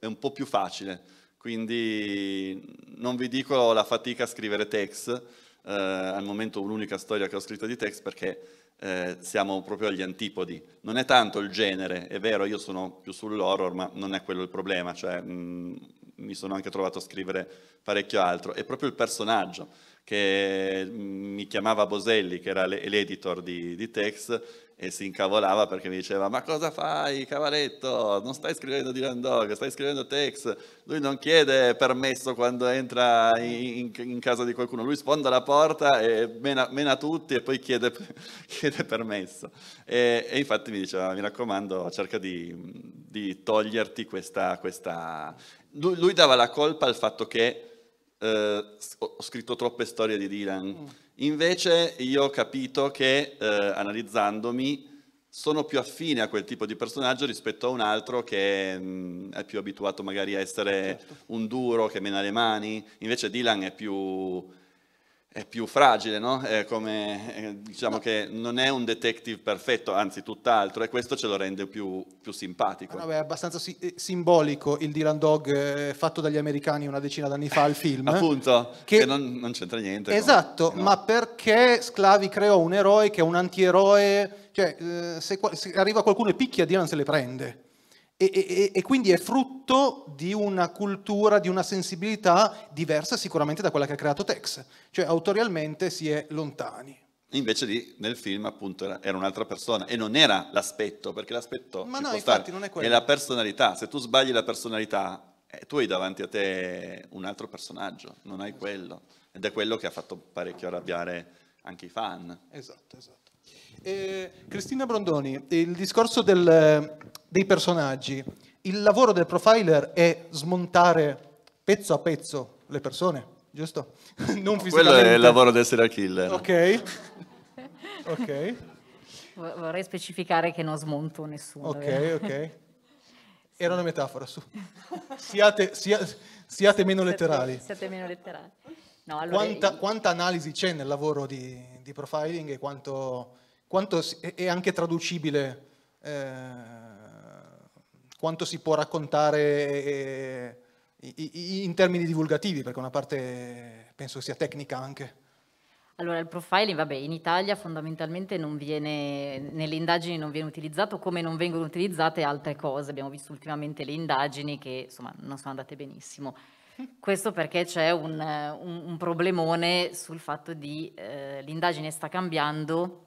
è, un po' più facile, quindi non vi dico la fatica a scrivere text, eh, al momento l'unica storia che ho scritto di text perché eh, siamo proprio agli antipodi. Non è tanto il genere, è vero, io sono più sull'horror, ma non è quello il problema, cioè mh, mi sono anche trovato a scrivere parecchio altro, è proprio il personaggio che mm, mi chiamava Boselli, che era l'editor di, di Tex, e si incavolava perché mi diceva ma cosa fai cavaletto non stai scrivendo Dylan Dog stai scrivendo Tex lui non chiede permesso quando entra in, in casa di qualcuno lui sponda la porta e mena, mena tutti e poi chiede, chiede permesso e, e, infatti mi diceva mi raccomando cerca di, di toglierti questa, questa lui, lui, dava la colpa al fatto che eh, ho scritto troppe storie di Dylan. Mm. Invece io ho capito che, eh, analizzandomi, sono più affine a quel tipo di personaggio rispetto a un altro che mh, mm, è più abituato magari a essere certo. un duro che mena le mani. Invece Dylan è più è più fragile, no? è come, eh, diciamo che non è un detective perfetto, anzi tutt'altro, e questo ce lo rende più, più simpatico. Ah, no, beh, è abbastanza si- eh, simbolico il Dylan Dog eh, fatto dagli americani una decina d'anni fa, al film. Appunto, che, che non, non, c'entra niente. Esatto, con, no? ma perché Sclavi creò un eroe che è un antieroe, cioè eh, se, se, arriva qualcuno e picchia Dylan se le prende. E, e, e, quindi è frutto di una cultura, di una sensibilità diversa sicuramente da quella che ha creato Tex, cioè autorialmente si è lontani. Invece lì nel film appunto era, era un'altra persona e non era l'aspetto, perché l'aspetto Ma no, infatti, non è, quello. è la personalità, se tu sbagli la personalità eh, tu hai davanti a te un altro personaggio, non hai esatto. quello ed è quello che ha fatto parecchio arrabbiare anche i fan. Esatto, esatto. Eh, Cristina Brondoni, il discorso del, dei personaggi, il lavoro del profiler è smontare pezzo a pezzo le persone, giusto? non fisicamente. Quello è il lavoro del serial killer. Ok. ok. Vorrei specificare che non smonto nessuno. Ok, vero? ok. Era una metafora, su. Siate, sia, siate meno letterali. Siate meno letterali. No, allora quanta, io... quanta, analisi c'è nel lavoro di, di profiling e quanto, quanto, è anche traducibile eh, quanto si può raccontare eh, in termini divulgativi, perché una parte penso sia tecnica anche. Allora, il profiling, vabbè, in Italia fondamentalmente non viene, nelle indagini non viene utilizzato come non vengono utilizzate altre cose. Abbiamo visto ultimamente le indagini che insomma non sono andate benissimo. Questo perché c'è un, un, un problemone sul fatto di eh, l'indagine sta cambiando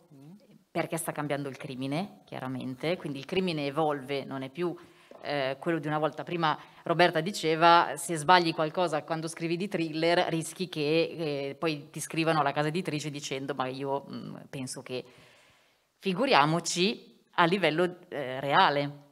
perché sta cambiando il crimine, chiaramente, quindi il crimine evolve, non è più eh, quello di una volta. Prima Roberta diceva, se sbagli qualcosa quando scrivi di thriller, rischi che eh, poi ti scrivano alla casa editrice dicendo ma io mh, mm, penso che figuriamoci a livello eh, reale.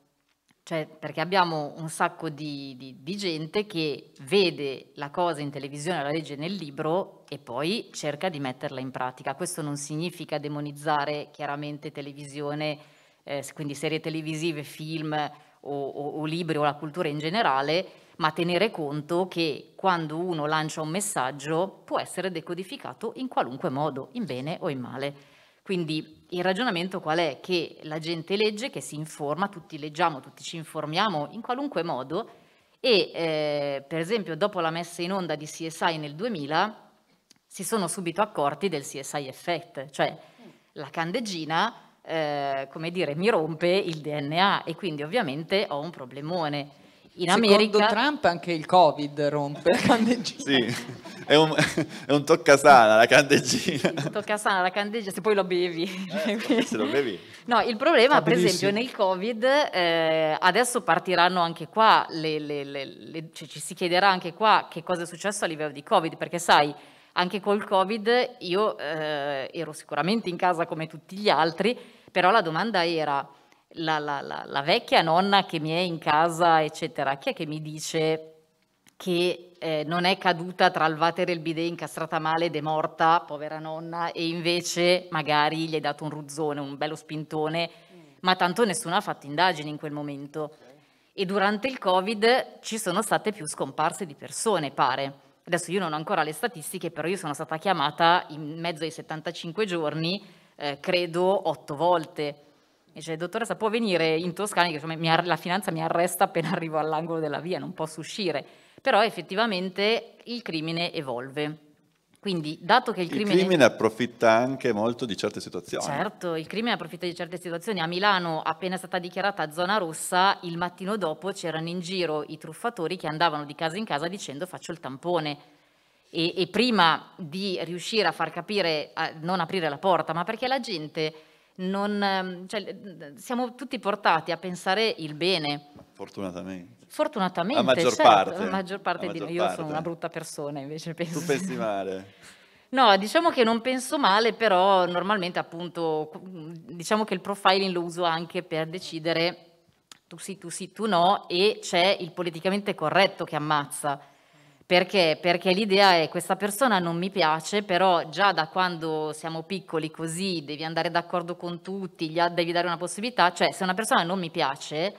Cioè, perché abbiamo un sacco di, di, di gente che vede la cosa in televisione, la legge nel libro e poi cerca di metterla in pratica. Questo non significa demonizzare chiaramente televisione, eh, quindi serie televisive, film, o, o, o libri o la cultura in generale, ma tenere conto che quando uno lancia un messaggio può essere decodificato in qualunque modo, in bene o in male. Quindi il ragionamento qual è? Che la gente legge, che si informa, tutti leggiamo, tutti ci informiamo in qualunque modo e eh, per esempio dopo la messa in onda di CSI nel 2000 si sono subito accorti del CSI effect, cioè la candeggina eh, come dire, mi rompe il DNA e quindi ovviamente ho un problemone. In America... Secondo Trump anche il Covid rompe la candeggina. sì, è un, è un toccasana la candeggina. Il toccasana la candeggina, se poi lo bevi. Eh, se lo bevi. No, il problema per esempio nel Covid, eh, adesso partiranno anche qua, le, le, le, cioè, ci si chiederà anche qua che cosa è successo a livello di Covid, perché sai anche col Covid io eh, ero sicuramente in casa come tutti gli altri, però la domanda era la, la, la, la vecchia nonna che mi è in casa, eccetera, chi è che mi dice che eh, non è caduta tra il vater e il bidet incastrata male ed è morta, povera nonna, e invece magari gli hai dato un ruzzone, un bello spintone, mm. ma tanto nessuno ha fatto indagini in quel momento. Okay. E durante il Covid ci sono state più scomparse di persone, pare. Adesso io non ho ancora le statistiche, però io sono stata chiamata in mezzo ai 75 giorni eh, credo, otto volte. E Dice, dottoressa, può venire in Toscana? Che, cioè, la finanza mi arresta appena arrivo all'angolo della via, non posso uscire. Però effettivamente il crimine evolve. Quindi, dato che il crimine... Il crimine approfitta anche molto di certe situazioni. Certo, il crimine approfitta di certe situazioni. A Milano, appena stata dichiarata zona rossa, il mattino dopo c'erano in giro i truffatori che andavano di casa in casa dicendo faccio il tampone e, e prima di riuscire a far capire, a non aprire la porta, ma perché la gente non... Ehm, cioè, siamo tutti portati a pensare il bene. Fortunatamente. Fortunatamente, la maggior certo, parte. La maggior parte la maggior di noi, io sono una brutta persona invece penso. Tu pensi male. No, diciamo che non penso male, però normalmente appunto diciamo che il profiling lo uso anche per decidere tu sì, tu sì, tu no e c'è il politicamente corretto che ammazza. Perché? Perché l'idea è questa persona non mi piace, però già da quando siamo piccoli così devi andare d'accordo con tutti, gli devi dare una possibilità, cioè se una persona non mi piace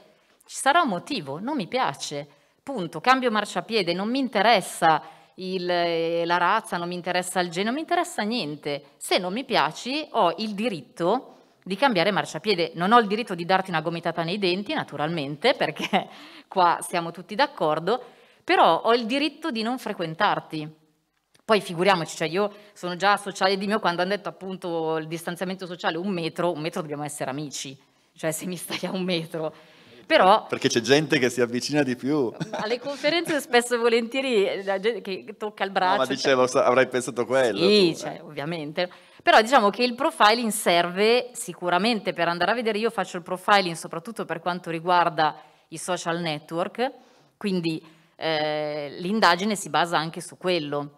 ci sarà un motivo, non mi piace, punto, cambio marciapiede, non mi interessa il, eh, la razza, non mi interessa il genere, non mi interessa niente. Se non mi piaci ho il diritto di cambiare marciapiede. Non ho il diritto di darti una gomitata nei denti, naturalmente, perché qua siamo tutti d'accordo, però ho il diritto di non frequentarti. Poi figuriamoci, cioè io sono già sociale di mio quando hanno detto appunto il distanziamento sociale un metro, un metro dobbiamo essere amici, cioè se mi stai a un metro. Però, Perché c'è gente che si avvicina di più. Alle conferenze spesso e volentieri eh, la gente che tocca il braccio. No, ma cioè dicevo, cioè, avrai pensato quello. Sì, cioè, eh. ovviamente. Però diciamo che il profiling serve sicuramente per andare a vedere, io faccio il profiling soprattutto per quanto riguarda i social network, quindi eh, l'indagine si basa anche su quello.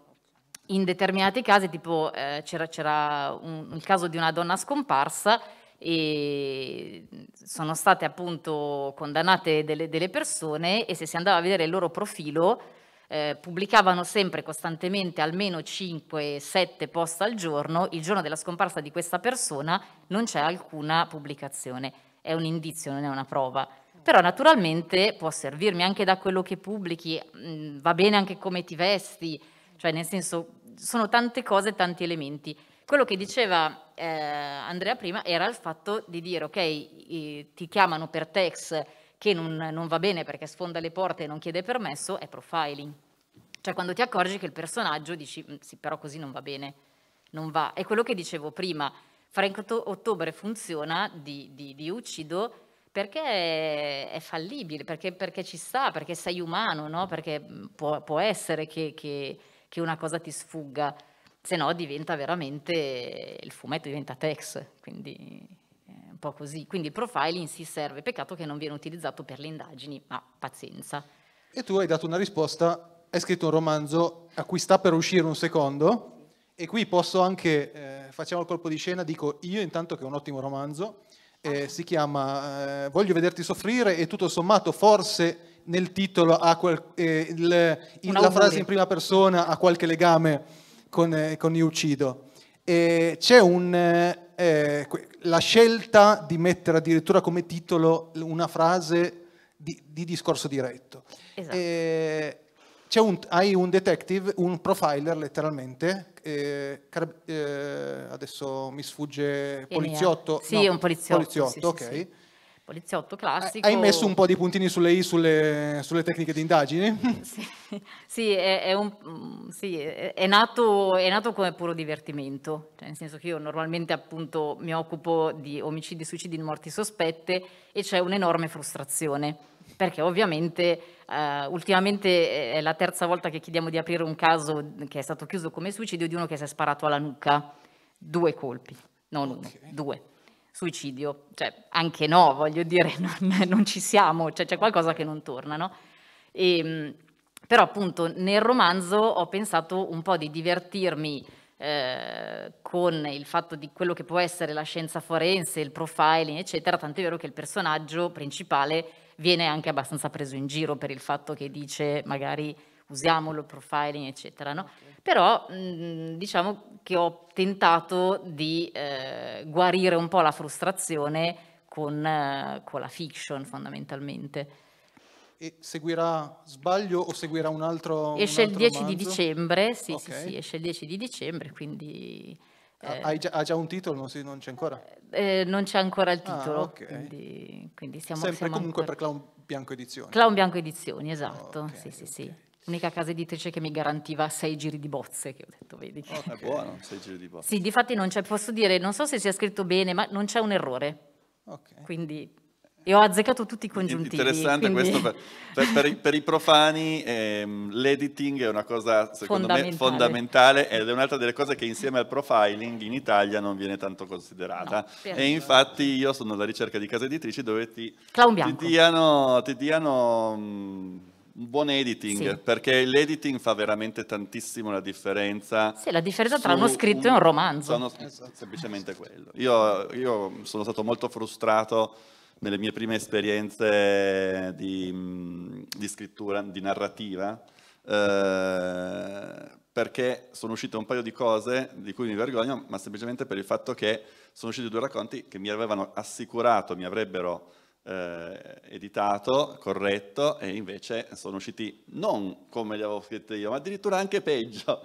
In determinati casi, tipo eh, c'era, un caso di una donna scomparsa e sono state appunto condannate delle, delle persone e se si andava a vedere il loro profilo eh, pubblicavano sempre costantemente almeno 5-7 post al giorno, il giorno della scomparsa di questa persona non c'è alcuna pubblicazione. È un indizio, non è una prova. Però naturalmente può servirmi anche da quello che pubblichi, mm, va bene anche come ti vesti, cioè nel senso sono tante cose, tanti elementi. Quello che diceva eh, Andrea prima era il fatto di dire ok, ti chiamano per text che non, non va bene perché sfonda le porte e non chiede permesso, è profiling. Cioè quando ti accorgi che il personaggio dici mm, sì, però così non va bene, non va. È quello che dicevo prima, Frank Ottobre funziona di, di, di Uccido perché è fallibile, perché, perché ci sta, perché sei umano, no? perché mhmm, può, può essere che, che, che, una cosa ti sfugga, se no diventa veramente, il fumetto diventa text, quindi è un po' così. Quindi il profiling si serve, peccato che non viene utilizzato per le indagini, ma pazienza. E tu hai dato una risposta, hai scritto un romanzo a cui sta per uscire un secondo, e qui posso anche, eh, facciamo il colpo di scena, dico io intanto che è un ottimo romanzo, eh, si chiama eh, Voglio vederti soffrire e tutto sommato forse nel titolo ha quel, eh, il, il, la frase in prima persona ha qualche legame con, eh, con Io uccido. E c'è un, eh, eh, la scelta di mettere addirittura come titolo una frase di, di discorso diretto. Esatto. Un, hai un detective, un profiler letteralmente, eh, eh, adesso mi sfugge, poliziotto? Sì, no, un poliziotto. Poliziotto, sì, ok. Sì, poliziotto classico. Hai messo un po' di puntini sulle i sulle, sulle tecniche di indagine? sì, sì, è, è, un, mm, sì è, nato, è, nato, come puro divertimento, cioè, nel senso che io normalmente appunto mi occupo di omicidi, suicidi, morti sospette e c'è un'enorme frustrazione, perché ovviamente Uh, ultimamente è la terza volta che chiediamo di aprire un caso che è stato chiuso come suicidio di uno che si è sparato alla nuca. Due colpi, non uno, okay. due. Suicidio, cioè anche no, voglio dire, non, non ci siamo, cioè, c'è qualcosa che non torna, no? E, ehm, però appunto nel romanzo ho pensato un po' di divertirmi eh, con il fatto di quello che può essere la scienza forense, il profiling, eccetera, tant'è vero che il personaggio principale viene anche abbastanza preso in giro per il fatto che dice magari usiamo lo profiling, eccetera. No? Però mh, mm, diciamo che ho tentato di eh, guarire un po' la frustrazione con, eh, con la fiction fondamentalmente. E seguirà sbaglio o seguirà un altro? Esce un altro il 10 romanzo? di dicembre, sì, okay. sì, sì, esce il 10 di dicembre, quindi eh, già, ha già un titolo? Non, si, non c'è ancora? Eh, eh non c'è ancora il ah, titolo, ah, okay. quindi, quindi siamo, Sempre siamo comunque ancora... per Clown Bianco Edizioni? Clown Bianco Edizioni, esatto, okay, sì sì okay. sì. L'unica casa editrice che mi garantiva sei giri di bozze, che ho detto, vedi. Oh, è buono, sei giri di bozze. Sì, difatti non c'è, posso dire, non so se sia scritto bene, ma non c'è un errore. Quindi e ho azzeccato tutti i congiuntivi. Interessante quindi... questo, per, per, cioè, per, i, per, i, profani ehm, l'editing è una cosa secondo fondamentale. me fondamentale ed è un'altra delle cose che insieme al profiling in Italia non viene tanto considerata. No, e infatti io sono alla ricerca di case editrici dove ti, ti diano, ti diano mh, mm, buon editing, sì. perché l'editing fa veramente tantissimo la differenza. Sì, la differenza tra uno scritto un, e un romanzo. Sono, esatto. Semplicemente quello. Io, io sono stato molto frustrato nelle mie prime esperienze di, di scrittura, di narrativa, eh, perché sono uscite un paio di cose di cui mi vergogno, ma semplicemente per il fatto che sono usciti due racconti che mi avevano assicurato, mi avrebbero eh, editato, corretto, e invece sono usciti non come li avevo scritti io, ma addirittura anche peggio.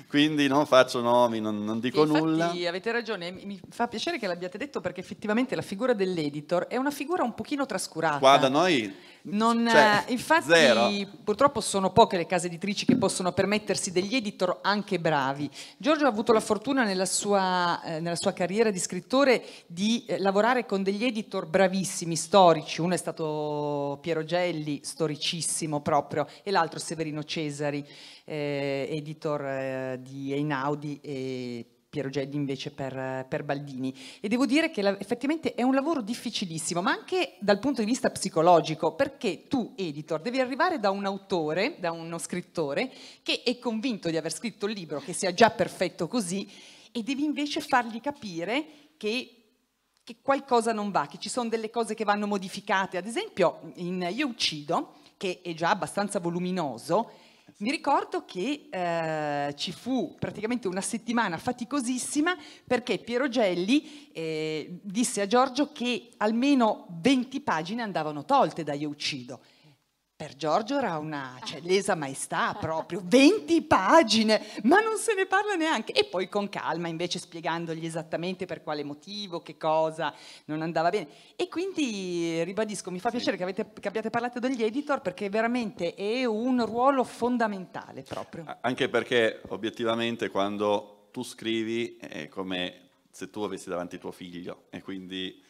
Quindi non faccio nomi, non, non dico infatti, nulla. Avete ragione, mi fa piacere che l'abbiate detto perché effettivamente la figura dell'editor è una figura un pochino trascurata. Qua da noi non, cioè, eh, infatti, zero. purtroppo sono poche le case editrici che possono permettersi degli editor anche bravi. Giorgio ha avuto la fortuna nella sua, eh, nella sua carriera di scrittore di eh, lavorare con degli editor bravissimi, storici. Uno è stato Piero Gelli, storicissimo proprio, e l'altro Severino Cesari, eh, editor eh, di Einaudi e Piero Geddi invece per, per, Baldini. E devo dire che la, effettivamente è un lavoro difficilissimo, ma anche dal punto di vista psicologico, perché tu, editor, devi arrivare da un autore, da uno scrittore, che è convinto di aver scritto il libro, che sia già perfetto così, e devi invece fargli capire che che qualcosa non va, che ci sono delle cose che vanno modificate. Ad esempio, in Io uccido, che è già abbastanza voluminoso, mi ricordo che eh, ci fu praticamente una settimana faticosissima perché Piero Gelli eh, disse a Giorgio che almeno 20 pagine andavano tolte da Io uccido. Per Giorgio era una cellesa cioè, maestà proprio, 20 pagine, ma non se ne parla neanche. E poi con calma invece spiegandogli esattamente per quale motivo, che cosa non andava bene. E quindi ribadisco, mi fa piacere che, avete, che abbiate parlato degli editor perché veramente è un ruolo fondamentale proprio. Anche perché obiettivamente quando tu scrivi è come se tu avessi davanti tuo figlio e quindi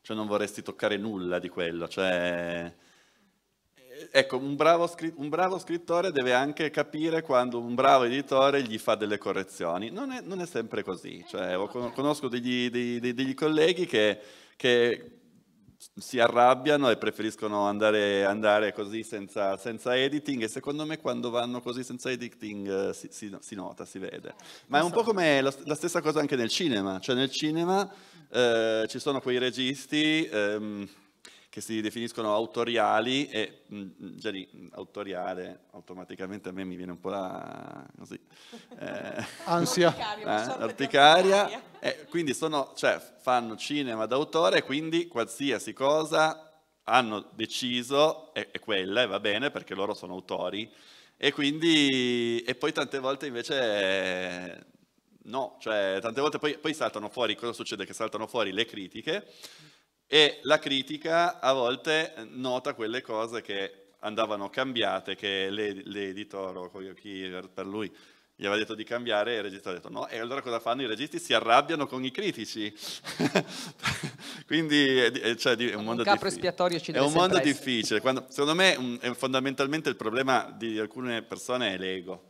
cioè, non vorresti toccare nulla di quello. Cioè, ecco, un bravo, un bravo, scrittore deve anche capire quando un bravo editore gli fa delle correzioni. Non è, non è sempre così. Cioè, conosco degli, degli, degli colleghi che, che, si arrabbiano e preferiscono andare, andare così senza, senza, editing e secondo me quando vanno così senza editing eh, si, si, si nota, si vede. Ma è un po' esatto. come la, la stessa cosa anche nel cinema. Cioè, nel cinema eh, ci sono quei registi... Ehm, che si definiscono autoriali e mh, già lì autoriale automaticamente a me mi viene un po' la così, eh, ansia, eh, articaria, eh, quindi sono, cioè, fanno cinema d'autore quindi qualsiasi cosa hanno deciso è, è quella e va bene perché loro sono autori e quindi e poi tante volte invece no, cioè tante volte poi, poi saltano fuori, cosa succede? Che saltano fuori le critiche e la critica a volte nota quelle cose che andavano cambiate, che l'editor o chi per lui gli aveva detto di cambiare e il regista ha detto no, e allora cosa fanno i registi? Si arrabbiano con i critici. Quindi eh, eh, cioè, è un mondo un difficile. È un mondo difficile. Quando, secondo me un, fondamentalmente il problema di alcune persone è l'ego.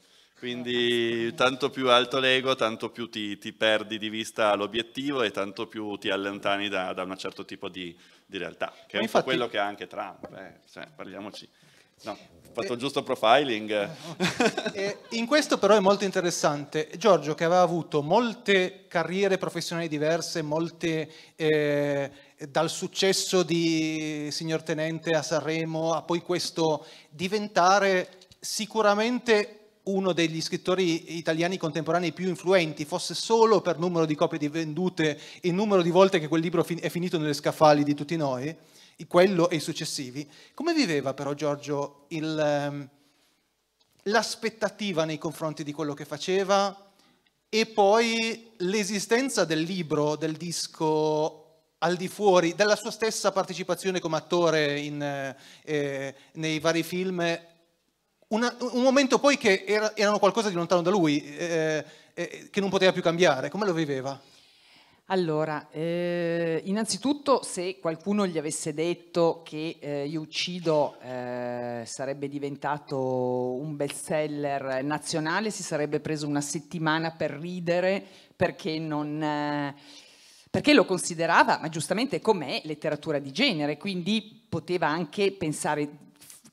Quindi tanto più alto l'ego, tanto più ti, ti perdi di vista l'obiettivo e tanto più ti allontani da, da un certo tipo di, di realtà, che è infatti... po' quello che ha anche Trump, eh, cioè, parliamoci. No, ho fatto eh, il giusto profiling. Eh, eh, in questo però è molto interessante. Giorgio, che aveva avuto molte carriere professionali diverse, molte, eh, dal successo di signor Tenente a Sanremo a poi questo diventare sicuramente uno degli scrittori italiani contemporanei più influenti, fosse solo per numero di copie di vendute e numero di volte che quel libro è finito nelle scaffali di tutti noi, quello e i successivi, come viveva però Giorgio il, ehm, l'aspettativa nei confronti di quello che faceva e poi l'esistenza del libro, del disco al di fuori della sua stessa partecipazione come attore in, eh, eh nei vari film una, un momento poi che era, erano qualcosa di lontano da lui, eh, eh, che non poteva più cambiare, come lo viveva? Allora, eh, innanzitutto se qualcuno gli avesse detto che eh, Io uccido eh, sarebbe diventato un best seller nazionale, si sarebbe preso una settimana per ridere perché, non, eh, perché lo considerava, ma giustamente com'è, letteratura di genere, quindi poteva anche pensare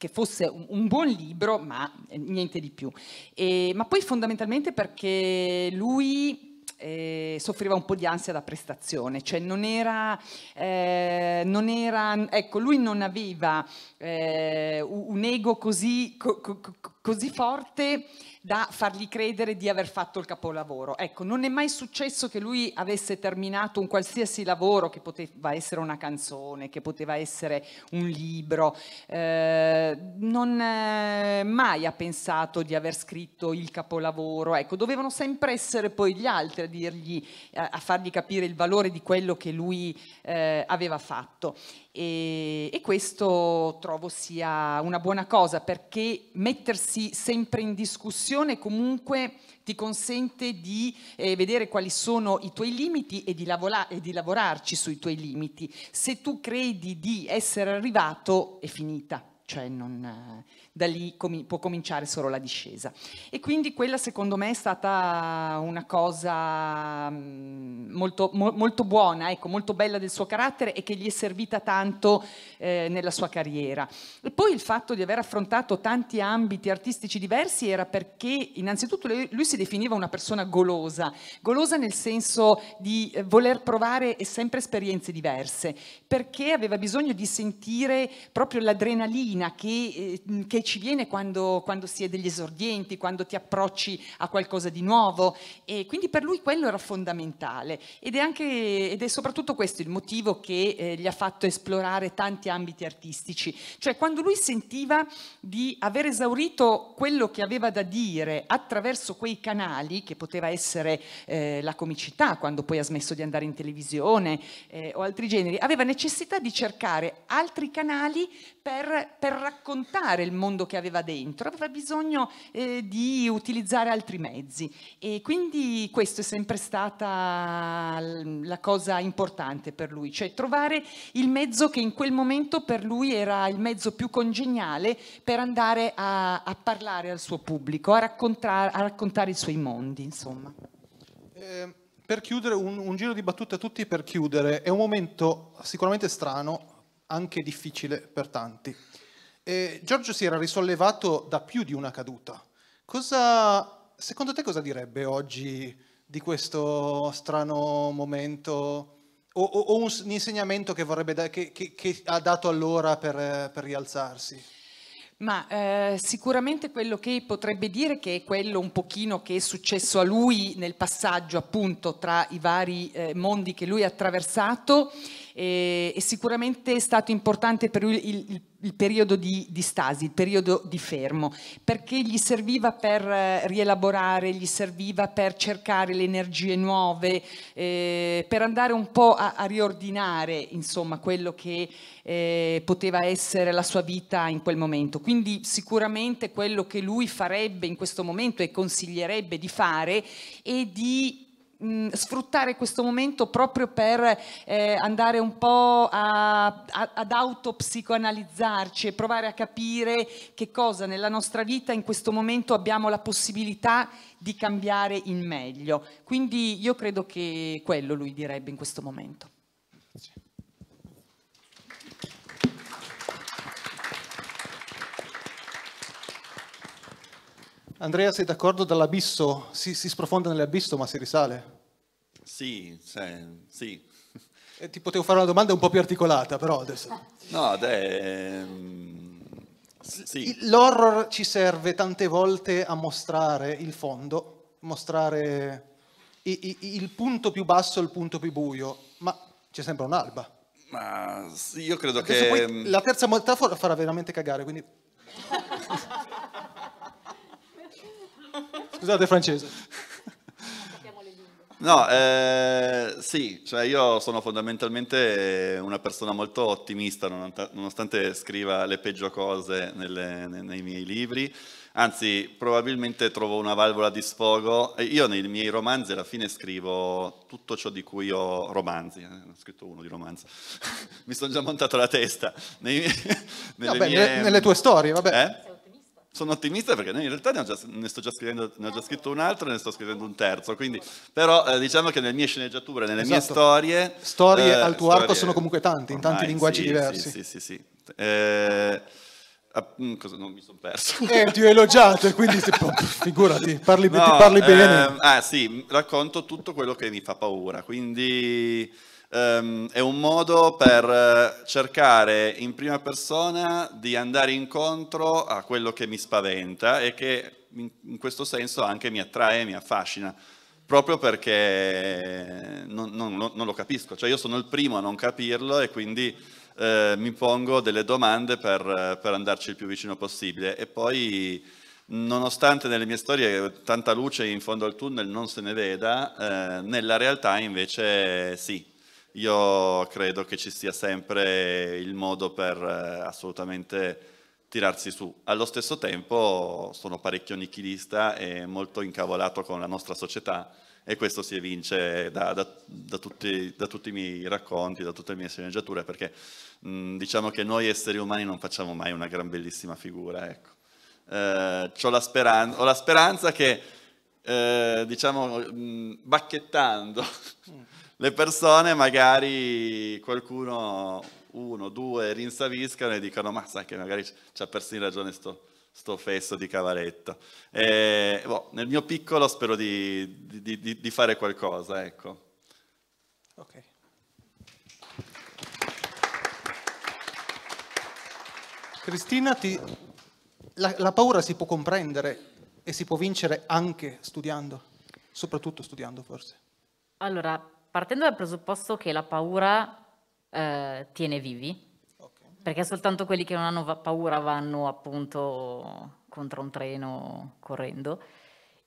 che fosse un, un, buon libro, ma eh, niente di più. E, ma poi fondamentalmente perché lui eh, soffriva un po' di ansia da prestazione, cioè non era, eh, non era ecco, lui non aveva eh, un ego così... Co, co, co, così forte da fargli credere di aver fatto il capolavoro. Ecco, non è mai successo che lui avesse terminato un qualsiasi lavoro, che poteva essere una canzone, che poteva essere un libro, eh, non eh, mai ha pensato di aver scritto il capolavoro. Ecco, dovevano sempre essere poi gli altri a dirgli, a fargli capire il valore di quello che lui eh, aveva fatto. E, e, questo trovo sia una buona cosa perché mettersi sempre in discussione comunque ti consente di eh, vedere quali sono i tuoi limiti e di, lavora, e di lavorarci sui tuoi limiti. Se tu credi di essere arrivato è finita, cioè non, da lì com può cominciare solo la discesa. E quindi quella secondo me è stata una cosa mm, molto, mo molto buona, ecco, molto bella del suo carattere e che gli è servita tanto eh, nella sua carriera. E poi il fatto di aver affrontato tanti ambiti artistici diversi era perché innanzitutto lui, lui si definiva una persona golosa, golosa nel senso di eh, voler provare sempre esperienze diverse, perché aveva bisogno di sentire proprio l'adrenalina che, eh, che ci viene quando, quando, si è degli esordienti, quando ti approcci a qualcosa di nuovo e quindi per lui quello era fondamentale ed è, anche, ed è soprattutto questo il motivo che eh, gli ha fatto esplorare tanti ambiti artistici, cioè quando lui sentiva di aver esaurito quello che aveva da dire attraverso quei canali che poteva essere eh, la comicità quando poi ha smesso di andare in televisione eh, o altri generi, aveva necessità di cercare altri canali per, per raccontare il mondo mondo che aveva dentro, aveva bisogno eh, di utilizzare altri mezzi e quindi questa è sempre stata la cosa importante per lui, cioè trovare il mezzo che in quel momento per lui era il mezzo più congeniale per andare a, a parlare al suo pubblico, a, raccontar, a, raccontare i suoi mondi, insomma. Eh, per chiudere, un, un giro di battute a tutti per chiudere, è un momento sicuramente strano, anche difficile per tanti. Eh, Giorgio si era risollevato da più di una caduta. Cosa, secondo te cosa direbbe oggi di questo strano momento? O, o, o un, insegnamento che, da, che, che, che, ha dato allora per, per rialzarsi? Ma eh, sicuramente quello che potrebbe dire che è quello un pochino che è successo a lui nel passaggio appunto tra i vari eh, mondi che lui ha attraversato e, e sicuramente è stato importante per lui il, il, il periodo di, di, stasi, il periodo di fermo, perché gli serviva per eh, rielaborare, gli serviva per cercare le energie nuove, eh, per andare un po' a, a riordinare insomma, quello che eh, poteva essere la sua vita in quel momento. Quindi sicuramente quello che lui farebbe in questo momento e consiglierebbe di fare è di mh, sfruttare questo momento proprio per eh, andare un po' a, a, ad autopsicoanalizzarci e provare a capire che cosa nella nostra vita in questo momento abbiamo la possibilità di cambiare in meglio. Quindi io credo che quello lui direbbe in questo momento. Sì. Andrea, sei d'accordo? Dall'abisso si, si sprofonda nell'abisso, ma si risale. Sì, cioè, sì. E eh, ti potevo fare una domanda un po' più articolata, però adesso. no, de... Ehm, sì. L'horror ci serve tante volte a mostrare il fondo, mostrare il punto più basso e il punto più buio, ma c'è sempre un'alba. Ma io credo Adesso che... Ehm la terza metafora farà veramente cagare, quindi Scusate francese. No, eh, sì, cioè io sono fondamentalmente una persona molto ottimista, nonostante scriva le peggio cose nelle, nei miei libri. Anzi, probabilmente trovo una valvola di sfogo. Io nei miei romanzi alla fine scrivo tutto ciò di cui ho romanzi. Eh, ho scritto uno di romanzo. Mi sono già montato la testa. Nei, nelle, vabbè, mie... nelle tue storie, vabbè. Eh? sono ottimista perché in realtà ne, già, ne, ne, ho già scritto un altro e ne sto scrivendo un terzo, quindi, però eh, diciamo che nelle mie sceneggiature, nelle esatto. mie storie... Storie eh, al tuo storie, arco sono comunque tante, in tanti linguaggi sì, diversi. Sì, sì, sì. sì. Eh, ah, mm, cosa, non mi sono perso. Eh, ti ho elogiato quindi se, figurati, parli, no, ti parli bene. Ehm, ah sì, racconto tutto quello che mi fa paura, quindi ehm, è un modo per eh, cercare in prima persona di andare incontro a quello che mi spaventa e che in questo senso anche mi attrae e mi affascina proprio perché non, non, non, lo capisco, cioè io sono il primo a non capirlo e quindi eh, mi pongo delle domande per, per, andarci il più vicino possibile e poi nonostante nelle mie storie tanta luce in fondo al tunnel non se ne veda, eh, nella realtà invece sì, io credo che ci sia sempre il modo per eh, assolutamente tirarsi su. Allo stesso tempo sono parecchio nichilista e molto incavolato con la nostra società e questo si evince da, da, da, tutti, da tutti, i miei racconti, da tutte le mie sceneggiature, perché mh, diciamo che noi esseri umani non facciamo mai una gran bellissima figura. Ecco. Eh, ho, la speranza, ho, la speranza che, eh, diciamo, mh, bacchettando... Mm le persone magari qualcuno, uno, due, rinsaviscano e dicono ma sai che magari c'ha persino ragione sto, sto fesso di Cavaretta. E, boh, nel mio piccolo spero di, di, di, di fare qualcosa, ecco. Okay. Cristina, ti... la, la, paura si può comprendere e si può vincere anche studiando, soprattutto studiando forse. Allora, partendo dal presupposto che la paura eh, tiene vivi, okay. perché soltanto quelli che non hanno paura vanno appunto contro un treno correndo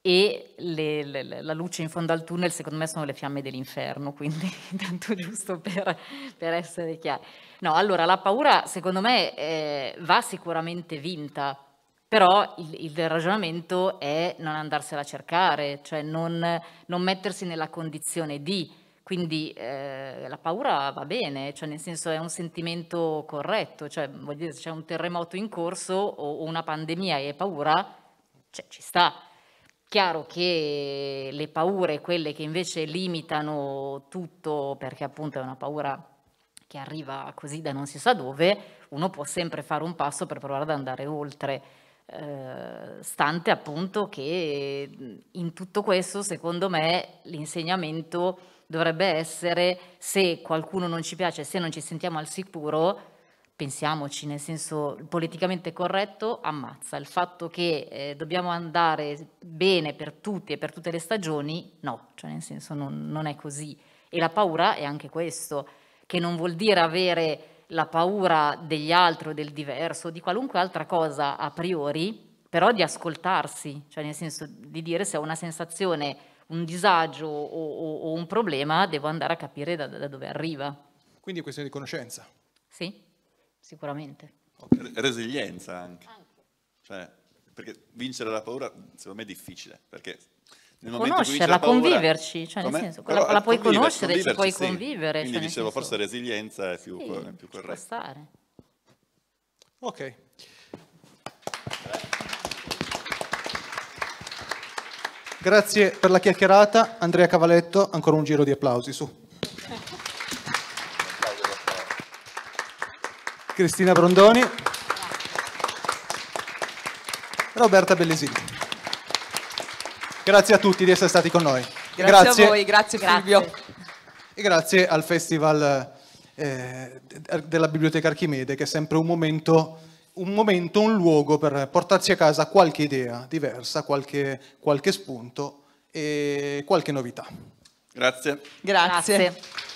e le, le, la luce in fondo al tunnel secondo me sono le fiamme dell'inferno, quindi tanto giusto per, per essere chiari. No, allora la paura secondo me eh, va sicuramente vinta, però il, il, ragionamento è non andarsela a cercare, cioè non, non mettersi nella condizione di quindi eh, la paura va bene, cioè nel senso è un sentimento corretto, cioè mhmm, vuol dire se c'è un terremoto in corso o, una pandemia e hai paura, cioè, ci sta. Chiaro che le paure, quelle che invece limitano tutto, perché appunto è una paura che arriva così da non si sa dove, uno può sempre fare un passo per provare ad andare oltre. Eh, stante appunto che mhmm, in tutto questo, secondo me, l'insegnamento dovrebbe essere se qualcuno non ci piace, se non ci sentiamo al sicuro, pensiamoci, nel senso politicamente corretto, ammazza. Il fatto che eh, dobbiamo andare bene per tutti e per tutte le stagioni, no, cioè nel senso non, non, è così. E la paura è anche questo, che non vuol dire avere la paura degli altri o del diverso, di qualunque altra cosa a priori, però di ascoltarsi, cioè nel senso di dire se ho una sensazione un disagio o, o, o, un problema, devo andare a capire da, da dove arriva. Quindi è questione di conoscenza. Sì, sicuramente. Resilienza anche. anche. Cioè, perché vincere la paura secondo me è difficile, perché conoscerla, paura, conviverci, cioè nel senso, la, la puoi conoscere, ci puoi sì. convivere. Quindi cioè dicevo, forse resilienza è più, sì, è più corretta. Ok. Grazie. Grazie per la chiacchierata. Andrea Cavaletto, ancora un giro di applausi su. Cristina Brondoni. Roberta Bellesini. Grazie a tutti di essere stati con noi. Grazie, grazie. a voi, grazie, grazie E grazie al Festival eh, della Biblioteca Archimede che è sempre un momento un momento, un luogo per portarsi a casa qualche idea diversa, qualche, qualche spunto e qualche novità. Grazie. Grazie. Grazie.